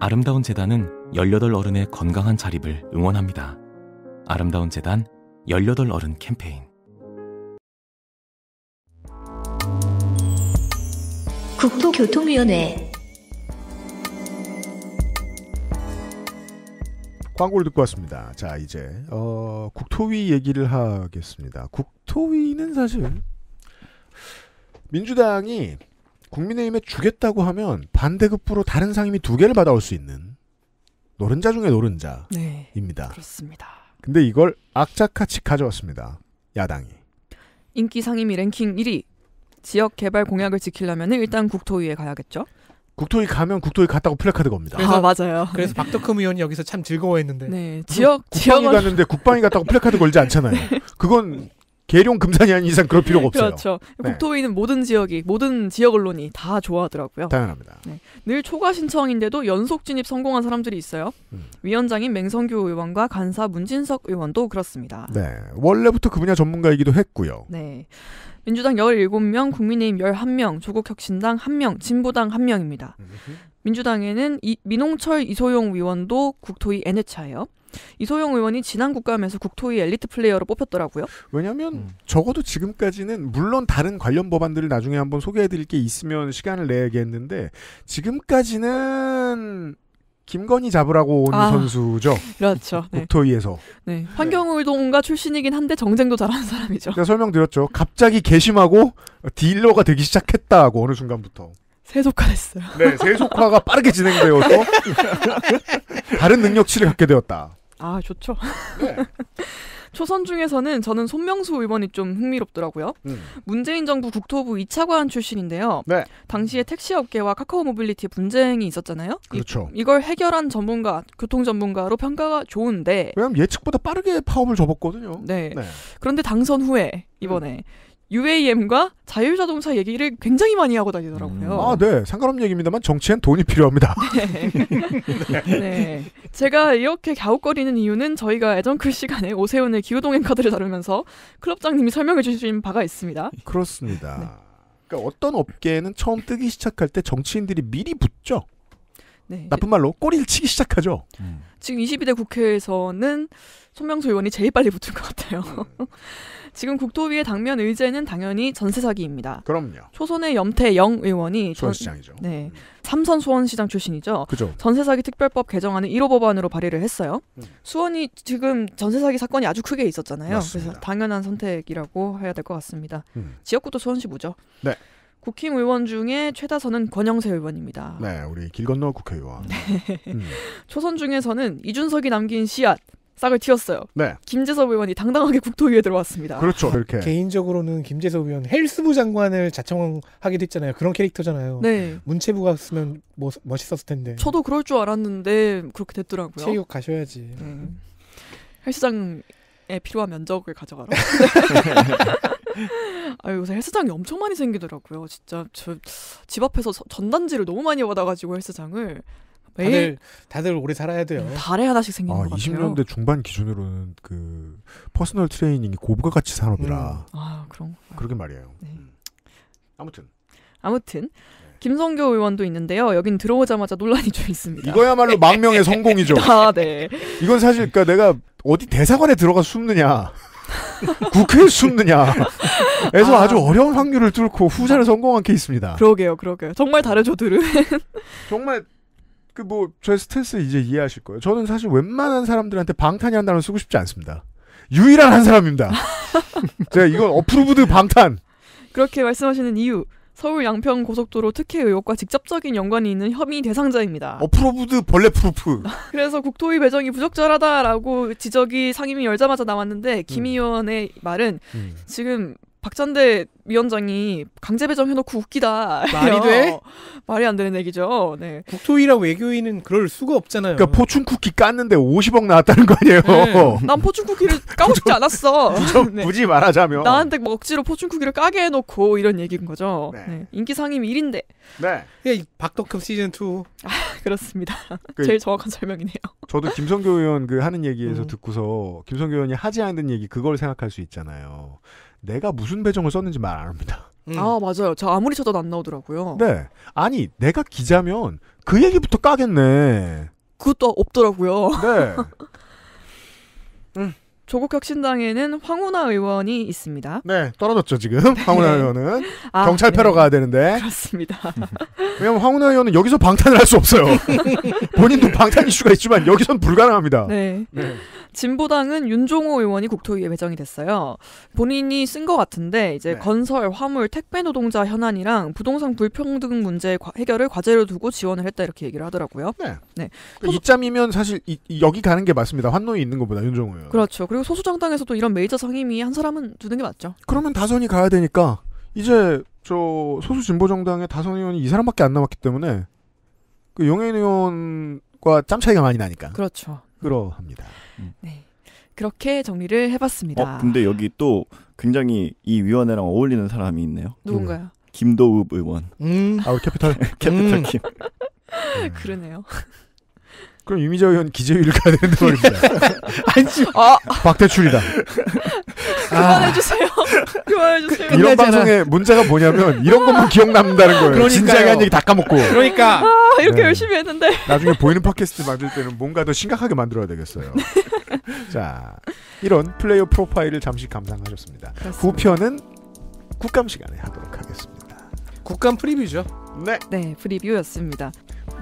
Speaker 4: 아름다운 재단은 18 어른의 건강한 자립을 응원합니다. 아름다운 재단 18 어른 캠페인
Speaker 1: 국토교통위원회
Speaker 2: 광고를 듣고 왔습니다. 자 이제 어, 국토위 얘기를 하겠습니다.
Speaker 4: 국토위는
Speaker 2: 사실 민주당이 국민의힘에 주겠다고 하면 반대급부로 다른 상임이 두 개를 받아올 수 있는 노른자 중에 노른자입니다. 네, 그렇습니다. 근데 이걸 악착같이 가져왔습니다. 야당이.
Speaker 1: 인기 상임위 랭킹 1위. 지역 개발 공약을 지키려면 일단 국토위에 가야겠죠?
Speaker 2: 국토위 가면 국토위 갔다고 플래카드 겁니다. 아,
Speaker 1: 그래서, 아 맞아요. 그래서 네. 박덕흠 의원이 여기서 참 즐거워했는데. 네 지역 지역 갔는데
Speaker 2: 국방이 갔다고 플래카드 걸지 않잖아요. 네. 그건 계룡 금산이 아닌 이상 그럴 필요가 없어요. 그렇죠.
Speaker 1: 네. 국토위는 모든 지역이 모든 지역 언론이 다 좋아하더라고요. 당연합니다. 네. 늘 초과 신청인데도 연속 진입 성공한 사람들이 있어요. 음. 위원장인 맹성규 의원과 간사 문진석 의원도 그렇습니다.
Speaker 2: 네. 원래부터 그 분야 전문가이기도 했고요.
Speaker 1: 네. 민주당 17명, 국민의힘 11명, 조국혁신당 1명, 진보당 1명입니다. 민주당에는 이, 민홍철 이소영 의원도 국토위 N회차예요. 이소영 의원이 지난 국감에서 국토위 엘리트 플레이어로 뽑혔더라고요. 왜냐하면 음.
Speaker 2: 적어도 지금까지는 물론 다른 관련 법안들을 나중에 한번 소개해드릴 게 있으면 시간을 내야겠는데 지금까지는 김건희 잡으라고 온 아, 선수죠.
Speaker 1: 그렇죠. 네. 국토위에서. 네. 네. 환경운동가 출신이긴 한데 정쟁도 잘하는 사람이죠. 제가
Speaker 2: 설명드렸죠. 갑자기 개심하고 딜러가 되기 시작했다고 어느 순간부터.
Speaker 1: 세속화됐어요. 네, 세속화가 빠르게 진행되어서
Speaker 2: 다른 능력치를 갖게
Speaker 5: 되었다.
Speaker 1: 아, 좋죠. 네. 초선 중에서는 저는 손명수 의원이 좀 흥미롭더라고요. 음. 문재인 정부 국토부 2차관 출신인데요. 네. 당시에 택시업계와 카카오 모빌리티 분쟁이 있었잖아요. 그렇죠. 이, 걸 해결한 전문가, 교통 전문가로 평가가 좋은데. 왜냐면 예측보다 빠르게 파업을 접었거든요. 네. 네. 그런데 당선 후에 이번에 음. UAM과 자율자동차 얘기를 굉장히 많이 하고 음. 다니더라고요. 음, 아, 네.
Speaker 2: 상관없는 얘기입니다만 정치엔 돈이 필요합니다.
Speaker 5: 네. 네.
Speaker 1: 제가 이렇게 갸웃거리는 이유는 저희가 애정클 시간에 오세훈의 기후동행 카드를 다루면서 클럽장님이 설명해 주신 바가 있습니다.
Speaker 2: 그렇습니다. 네. 그러니까 어떤 업계는 처음 뜨기 시작할 때 정치인들이 미리 붙죠. 네. 나쁜 말로 꼬리를 치기 시작하죠. 음.
Speaker 1: 지금 22대 국회에서는 손명수 의원이 제일 빨리 붙을 것 같아요. 네. 지금 국토위의 당면 의제는 당연히 전세 사기입니다. 그럼요. 초선의 염태영 의원이 수시장이죠 네, 음. 삼선 수원시장 출신이죠. 그죠. 전세 사기 특별법 개정안을 1호 법안으로 발의를 했어요. 음. 수원이 지금 전세 사기 사건이 아주 크게 있었잖아요. 맞습니다. 그래서 당연한 선택이라고 해야 될 것 같습니다. 음. 지역구도 수원시부죠. 네. 국힘 의원 중에 최다선은 권영세 의원입니다.
Speaker 2: 네, 우리 길 건너 국회의원. 네.
Speaker 1: 음. 초선 중에서는 이준석이 남긴 씨앗 싹을 틔웠어요. 네. 김재섭 의원이 당당하게 국토위에 들어왔습니다. 그렇죠. 이렇게
Speaker 3: 개인적으로는 김재섭 의원 헬스부 장관을 자청하기도 했잖아요. 그런 캐릭터잖아요. 네. 문체부가 쓰면 뭐, 멋있었을 텐데.
Speaker 1: 저도 그럴 줄 알았는데 그렇게 됐더라고요. 체육 가셔야지. 음. 헬스장에 필요한 면적을 가져가라. 아 요새 헬스장이 엄청 많이 생기더라고요. 진짜 저집 앞에서 전단지를 너무 많이 받아가지고 헬스장을 다들 에이?
Speaker 3: 다들 오래 살아야 돼요. 음, 달에 하나씩 생기 아, 것
Speaker 2: 같아요. 20년대 중반 기준으로는 그 퍼스널 트레이닝이 고부가 가치 산업이라. 음.
Speaker 1: 아 그런. 그러게 말이에요. 네. 음. 아무튼. 아무튼 네. 김성교 의원도 있는데요. 여긴 들어오자마자 논란이 좀 있습니다. 이거야말로
Speaker 2: 망명의 성공이죠. 아, 네. 이건 사실 그러니까 내가 어디 대사관에 들어가 숨느냐. 국회에 숨느냐에서 아. 주 어려운 확률을 뚫고 후자를 성공한 케이스입니다.
Speaker 1: 그러게요, 그러게요.
Speaker 2: 정말 다르죠, 들은. 정말 그뭐제 스탠스 이제 이해하실 거예요. 저는 사실 웬만한 사람들한테 방탄이한다는 쓰고 싶지 않습니다. 유일한 한 사람입니다. 제가 이건 어프로브드 방탄.
Speaker 1: 그렇게 말씀하시는 이유 서울 양평 고속도로 특혜 의혹과 직접적인 연관이 있는 혐의 대상자입니다.
Speaker 2: 어프로브드 벌레 프루프.
Speaker 1: 그래서 국토위 배정이 부적절하다라고 지적이 상임위 열자마자 나왔는데 김 음. 의원의 말은 음. 지금 박찬대 위원장이 강제배정 해놓고 웃기다. 말이 돼? 말이 안 되는 얘기죠. 네.
Speaker 3: 국토위랑 외교위는 그럴 수가 없잖아요. 그러니까 포춘쿠키 깠는데 50억
Speaker 2: 나왔다는 거 아니에요? 네.
Speaker 1: 난 포춘쿠키를 까고 싶지 않았어. 굳이,
Speaker 2: 네. 굳이 말하자면. 나한테
Speaker 1: 뭐 억지로 포춘쿠키를 까게 해놓고 이런 얘기인 거죠. 네. 네. 인기 상임 1인데. 네. 예, 박덕흠 시즌2. 아, 그렇습니다. 그, 제일 정확한 설명이네요.
Speaker 2: 저도 김성교 의원 그 하는 얘기에서 음. 듣고서 김성교 의원이 하지 않는 얘기 그걸 생각할 수 있잖아요. 내가 무슨 배정을 썼는지 말 안 합니다.
Speaker 1: 음. 아 맞아요. 저 아무리 쳐도 안 나오더라고요. 네.
Speaker 2: 아니 내가 기자면 그 얘기부터 까겠네. 그것도 없더라고요. 네.
Speaker 1: 조국혁신당에는 황운하 의원이 있습니다. 네,
Speaker 2: 떨어졌죠 지금 네. 황운하 의원은 아, 경찰 패러 네. 가야 되는데 그렇습니다. 왜냐하면 황운하 의원은 여기서 방탄을 할 수 없어요. 본인도 방탄 이슈가 있지만 여기선 불가능합니다.
Speaker 1: 네. 네. 진보당은 윤종호 의원이 국토위에 배정이 됐어요. 본인이 쓴 것 같은데 이제 네. 건설, 화물, 택배 노동자 현안이랑 부동산 불평등 문제 해결을 과제로 두고 지원을 했다 이렇게 얘기를 하더라고요. 네. 네. 그러 이면 사실 이, 여기 가는
Speaker 2: 게 맞습니다. 환노위 있는 것보다 윤종호 의원.
Speaker 1: 그렇죠. 그리고 소수정당에서도 이런 메이저 상임위 한 사람은 두는 게 맞죠. 그러면 다선이 가야
Speaker 2: 되니까 이제 저 소수 진보정당의 다선 의원이 이 사람밖에 안 남았기 때문에 그 용해인 의원과 짬 차이가 많이 나니까. 그렇죠. 그러합니다. 음.
Speaker 1: 네. 그렇게 정리를 해봤습니다. 어,
Speaker 4: 근데 여기 또 굉장히 이 위원회랑 어울리는 사람이 있네요. 누군가요? 김도읍 의원. 음. 아 캐피탈. 캐피탈 음. 김.
Speaker 1: 그러네요.
Speaker 4: 그럼 이미자 의원 기재위를 가야
Speaker 5: 되는 말입니다. 안지 아. 박대출이다. 그만해주세요.
Speaker 1: 그만해주세요. 이런 방송의
Speaker 2: 문제가 뭐냐면 이런 것만 기억 남는다는 거예요. 그러니까요. 진지하게 한 얘기 다 까먹고. 그러니까 아, 이렇게 네. 열심히 했는데. 나중에 보이는 팟캐스트 만들 때는 뭔가 더 심각하게 만들어야 되겠어요. 자, 이런 플레이어 프로파일을 잠시 감상하셨습니다. 그렇습니다. 후편은
Speaker 1: 국감 시간에 하도록 하겠습니다. 국감 프리뷰죠. 네. 네, 프리뷰였습니다.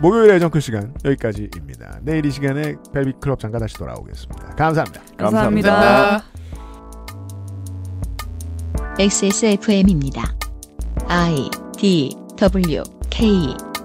Speaker 2: 목요일 의정클 시간 여기까지입니다. 내일 이 시간에 벨비클럽 잠깐 다시 돌아오겠습니다.
Speaker 1: 감사합니다. 감사합니다. 감사합니다. XSFM입니다. I D W K